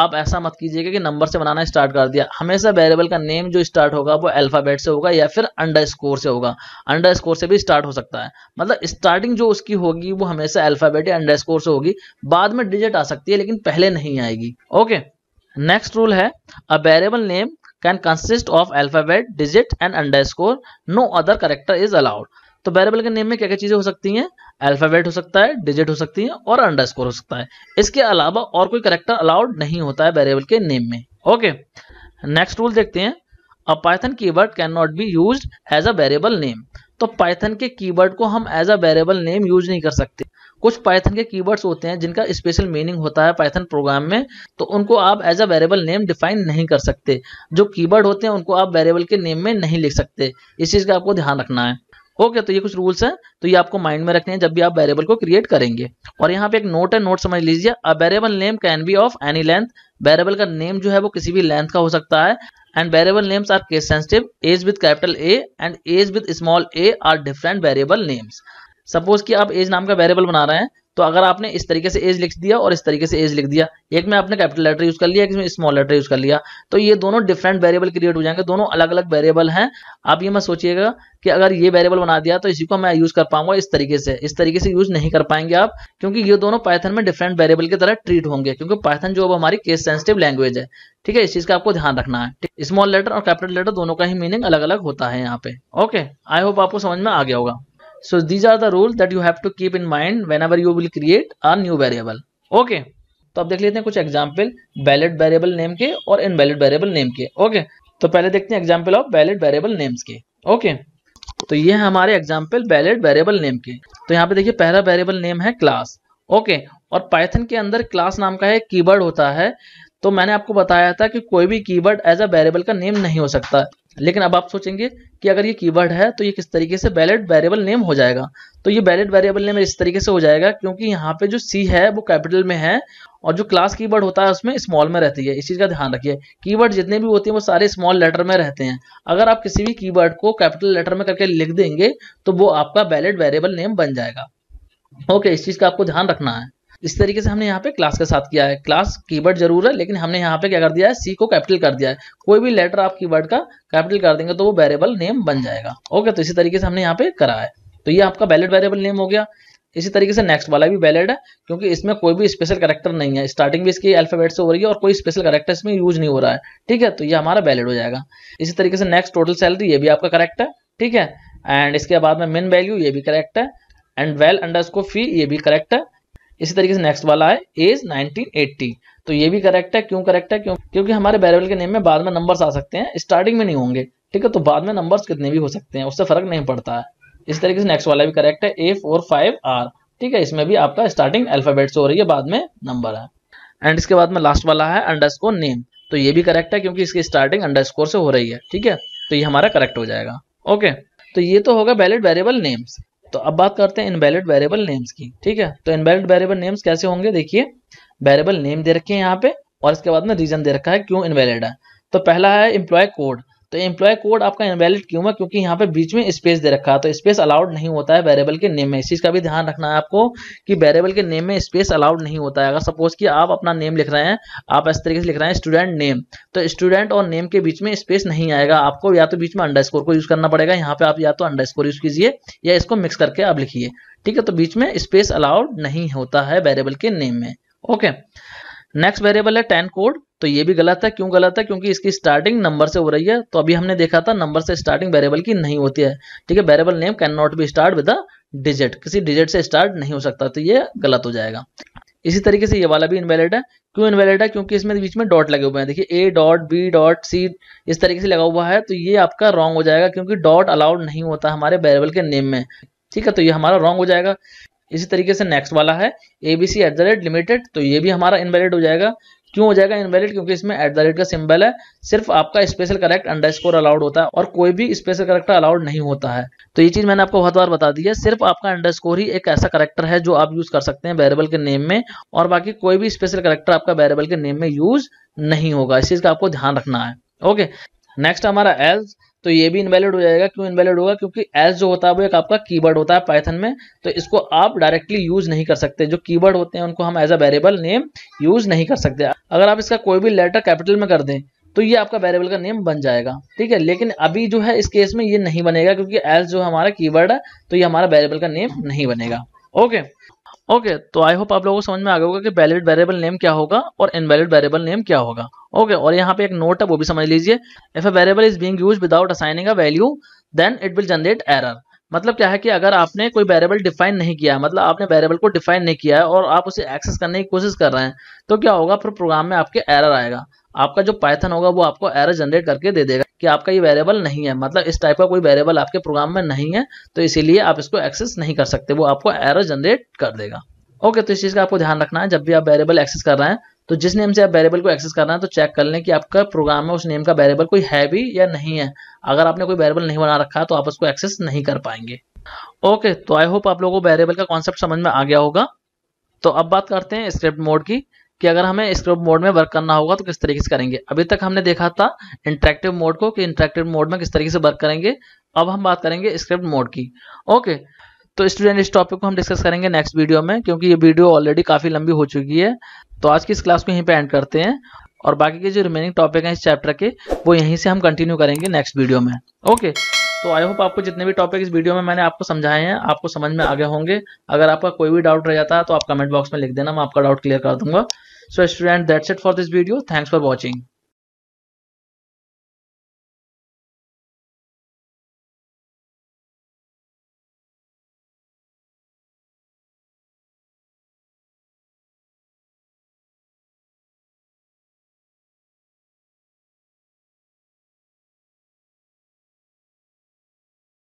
A: आप ऐसा मत कीजिएगा कि नंबर से बनाना स्टार्ट कर दिया हमेशा बैरेबल का नेम जो स्टार्ट होगा वो अल्फ़ाबेट से होगा या फिर अंडर से होगा अंडर से भी स्टार्ट हो सकता है मतलब स्टार्टिंग जो उसकी होगी वो हमेशा अल्फ़ाबेट या अंडर से होगी बाद में डिजिट आ सकती है लेकिन पहले नहीं आएगी ओके नेक्स्ट रूल है a variable name can consist of alphabet digit and under no other character is allowed तो बैरेबल के नेम में क्या क्या चीज़ें हो सकती हैं अल्फाबेट हो सकता है डिजिट हो सकती है और अंडरस्कोर हो सकता है इसके अलावा और कोई करेक्टर अलाउड नहीं होता है वेरिएबल के नेम में ओके नेक्स्ट रूल देखते हैं a Python keyword can not be use as a variable name तो पाइथन के कीवर्ड को हम as a variable name use नहीं कर सकते कुछ पाइथन के कीवर्ड्स होते हैं जिनका स्पेशल मीनिंग होता है पाइथन प्रोग्राम में तो उनको आप as a variable name define नहीं कर सकते जो कीवर्ड होते हैं उनको आप वेरिएबल के नेम में नहीं लिख सकते इस चीज़ का आपको ध्यान रखना है ओके तो ये कुछ रूल्स हैं तो ये आपको माइंड में रखने हैं जब भी आप वेरिएबल को क्रिएट करेंगे और यहाँ पे एक नोट है नोट समझ लीजिए a variable name can be of any length variable का नेम जो है वो किसी भी लेंथ का हो सकता है and variable names are case sensitive age with capital A and age with small A are different variable names suppose कि आप एज नाम का वेरिएबल बना रहे हैं तो अगर आपने इस तरीके से एज लिख दिया और इस तरीके से एज लिख दिया एक में आपने कैपिटल लेटर यूज कर लिया एक में स्मॉल लेटर यूज कर लिया तो ये दोनों डिफरेंट वेरिएबल क्रिएट हो जाएंगे दोनों अलग अलग वेरिएबल हैं आप ये मत सोचिएगा कि अगर ये वेरिएबल बना दिया तो इसी को मैं यूज कर पाऊंगा इस तरीके से इस तरीके से यूज नहीं कर पाएंगे आप क्योंकि ये दोनों पाइथन में डिफरेंट वेरिएबल की तरह ट्रीट होंगे क्योंकि पाइथन जो अब हमारी केस सेंसिटिव लैंग्वेज है ठीक है इस चीज का आपको ध्यान रखना है स्मॉल लेटर और कैपिटल लेटर दोनों का ही मीनिंग अलग अलग होता है यहाँ पे ओके आई होप आपको समझ में आ गया होगा so these are the rule that you have to keep in mind whenever you will create a new variable okay तो आप देख लेते हैं कुछ एग्जाम्पल वैलिड वेरिएबल नेम के और इनवैलिड वेरिएबल नेम के ओके okay. तो पहले देखते हैं example of valid variable names के ओके okay. तो ये है हमारे एग्जाम्पल वैलिड वेरिएबल नेम के तो यहाँ पे देखिए पहला वेरिएबल नेम है क्लास ओके okay. और पाइथन के अंदर क्लास नाम का एक कीवर्ड होता है तो मैंने आपको बताया था कि कोई भी कीवर्ड एज अ वेरिएबल का नेम नहीं हो सकता लेकिन अब आप सोचेंगे कि अगर ये कीवर्ड है तो ये किस तरीके से बैलेट वेरिएबल नेम हो जाएगा तो ये बैलेट वेरिएबल नेम इस तरीके से हो जाएगा क्योंकि यहाँ पे जो सी है वो कैपिटल में है और जो क्लास कीवर्ड होता है उसमें स्मॉल में रहती है इस चीज़ का ध्यान रखिए कीवर्ड जितने भी होते हैं वो सारे स्मॉल लेटर में रहते हैं अगर आप किसी भी की को कैपिटल लेटर में करके लिख देंगे तो वो आपका बैलेट वेरिएबल नेम बन जाएगा ओके इस चीज़ का आपको ध्यान रखना है इस तरीके से हमने यहाँ पे क्लास के साथ किया है क्लास कीवर्ड जरूर है लेकिन हमने यहाँ पे क्या कर दिया है सी को कैपिटल कर दिया है कोई भी लेटर आप कीवर्ड का कैपिटल कर देंगे तो वो वेरिएबल नेम बन जाएगा ओके तो इसी तरीके से हमने यहाँ पे करा है तो ये आपका वैलिड वेरिएबल नेम हो गया इसी तरीके से नेक्स्ट वाला भी वैलिड है क्योंकि इसमें कोई भी स्पेशल करेक्टर नहीं है स्टार्टिंग भी इसकी अल्फाबेट से हो रही है और कोई स्पेशल करेक्टर इसमें यूज नहीं हो रहा है ठीक है तो ये हमारा वैलिड हो जाएगा इसी तरीके से नेक्स्ट टोटल सैलरी ये भी आपका करेक्ट है ठीक है एंड इसके बाद में मिन वैल्यू ये भी करेक्ट है एंड वेल अंडर फी ये भी करेक्ट है इसी तरीके से नेक्स्ट वाला है एज 1980 तो ये भी करेक्ट है क्यों करेक्ट है क्यों क्योंकि हमारे बैरवल के नेम में बाद में नंबर्स आ सकते हैं स्टार्टिंग में नहीं होंगे ठीक है तो बाद में नंबर्स कितने भी हो सकते हैं उससे फर्क नहीं पड़ता है इस तरीके से नेक्स्ट वाला भी करेक्ट है ए फोर फाइव आर ठीक है इसमें भी आपका स्टार्टिंग अल्फाबेट से हो रही है बाद में नंबर है एंड इसके बाद में लास्ट वाला है अंडर नेम तो ये भी करेक्ट है क्योंकि इसकी स्टार्टिंग अंडर से हो रही है ठीक है तो ये हमारा करेक्ट हो जाएगा ओके तो ये तो होगा वैलिड वेरिएबल नेम्स तो अब बात करते हैं इनवैलिड वेरिएबल नेम्स की ठीक है तो इनवैलिड वेरिएबल नेम्स कैसे होंगे देखिए वेरिएबल नेम दे रखे हैं यहाँ पे और इसके बाद में रीजन दे रखा है क्यों इनवैलिड है तो पहला है इंप्लॉय कोड तो एम्प्लॉय कोड आपका इनवैलिड क्यों है क्योंकि यहाँ पे बीच में स्पेस दे रखा है तो स्पेस अलाउड नहीं होता है वेरेबल के नेम में इस चीज़ का भी ध्यान रखना है आपको कि वेरेबल के नेम में स्पेस अलाउड नहीं होता है अगर सपोज कि आप अपना नेम लिख रहे हैं आप इस तरीके से लिख रहे हैं स्टूडेंट नेम तो स्टूडेंट और नेम के बीच में स्पेस नहीं आएगा आपको या तो बीच में अंडर को यूज़ करना पड़ेगा यहाँ पे आप या तो अंडर यूज़ कीजिए या इसको मिक्स करके आप लिखिए ठीक है तो बीच में स्पेस अलाउड नहीं होता है वेरेबल के नेम में ओके नेक्स्ट वेरिएबल है टेन कोड तो ये भी गलत है क्यों गलत है क्योंकि इसकी स्टार्टिंग नंबर से हो रही है तो अभी हमने देखा था नंबर से स्टार्टिंग वेरिएबल की नहीं होती है ठीक है variable name can not be start with digit किसी डिजिट से स्टार्ट नहीं हो सकता तो ये गलत हो जाएगा इसी तरीके से ये वाला भी इनवैलिड है क्यों इनवैलिड है क्योंकि इसमें बीच में डॉट लगे हुए हैं देखिए A dot B dot C इस तरीके से लगा हुआ है तो ये आपका रॉन्ग हो जाएगा क्योंकि डॉट अलाउड नहीं होता हमारे वेरिएबल के नेम में ठीक है तो ये हमारा रॉन्ग हो जाएगा इसी तरीके से नेक्स्ट वाला है ABC at the rate limited तो ये भी हमारा इनवैलिड हो जाएगा क्यों हो जाएगा इनवैलिड क्योंकि इसमें एट द रेट का सिंबल है सिर्फ आपका स्पेशल करेक्ट अंडरस्कोर अलाउड होता है और कोई भी स्पेशल करेक्टर अलाउड नहीं होता है तो ये चीज मैंने आपको बहुत बार बता दी है सिर्फ आपका अंडरस्कोर ही एक ऐसा करेक्टर है जो आप यूज कर सकते हैं वेरेबल के नेम में और बाकी कोई भी स्पेशल करेक्टर आपका वेरेबल के नेम में यूज नहीं होगा इस चीज का आपको ध्यान रखना है ओके नेक्स्ट हमारा एल्स तो ये भी इनवैलिड हो जाएगा क्यों इनवैलिड होगा क्योंकि एस जो होता है वो एक आपका कीवर्ड होता है पाइथन में तो इसको आप डायरेक्टली यूज नहीं कर सकते जो कीवर्ड होते हैं उनको हम as a variable name use नहीं कर सकते अगर आप इसका कोई भी लेटर कैपिटल में कर दें तो ये आपका वेरिएबल का नेम बन जाएगा ठीक है लेकिन अभी जो है इस केस में ये नहीं बनेगा क्योंकि एस जो हमारा कीवर्ड है तो ये हमारा वेरिएबल का नेम नहीं बनेगा ओके ओके तो आई होप आप लोगों को समझ में आ गया होगा कि वैलिड वेरिएबल नेम क्या होगा और इनवैलिड वेरिएबल नेम क्या होगा ओके और यहाँ पे एक नोट है वो भी समझ लीजिए if a variable is being use without assigning a value then it will generate error मतलब क्या है कि अगर आपने कोई वेरिएबल डिफाइन नहीं किया है मतलब आपने वेरिएबल को डिफाइन नहीं किया है और आप उसे एक्सेस करने की कोशिश कर रहे हैं तो क्या होगा फिर प्रोग्राम में आपके एरर आएगा आपका जो पाइथन होगा वो आपको एरर जनरेट करके दे देगा कि आपका ये वेरिएबल नहीं है मतलब इस टाइप का कोई वेरिएबल आपके प्रोग्राम में नहीं है तो इसीलिए आप इसको एक्सेस नहीं कर सकते वो आपको एरर जनरेट कर देगा ओके तो इस चीज़ का आपको ध्यान रखना है जब भी आप वेरिएबल एक्सेस कर रहे हैं तो जिस नेम से आप वेरिएबल को एक्सेस कर रहे हैं तो चेक कर लें कि आपका प्रोग्राम में उस नेम का वेरिएबल कोई है भी या नहीं है अगर आपने कोई वेरिएबल नहीं बना रखा तो आप उसको एक्सेस नहीं कर पाएंगे ओके तो आई होप आप लोगों को वेरिएबल का कॉन्सेप्ट समझ में आ गया होगा तो अब बात करते हैं स्क्रिप्ट मोड की कि अगर हमें स्क्रब मोड में वर्क करना होगा तो किस तरीके से करेंगे अभी तक हमने देखा था इंटरेक्टिव मोड को कि इंटरेक्टिव मोड में किस तरीके से वर्क करेंगे अब हम बात करेंगे स्क्रिप्ट मोड की ओके तो स्टूडेंट इस टॉपिक को हम डिस्कस करेंगे नेक्स्ट वीडियो में क्योंकि ये वीडियो ऑलरेडी काफ़ी लंबी हो चुकी है तो आज की इस क्लास को यहीं पे एंड करते हैं और बाकी के जो रिमेनिंग टॉपिक हैं इस चैप्टर के वो यहीं से हम कंटिन्यू करेंगे नेक्स्ट वीडियो में ओके तो आई होप आपको जितने भी टॉपिक इस वीडियो में मैंने आपको समझाए हैं आपको समझ में आगे होंगे अगर आपका कोई भी डाउट रह जाता है तो आप कमेंट बॉक्स में लिख देना मैं आपका डाउट क्लियर कर दूंगा so students, that's it for this video thanks for watching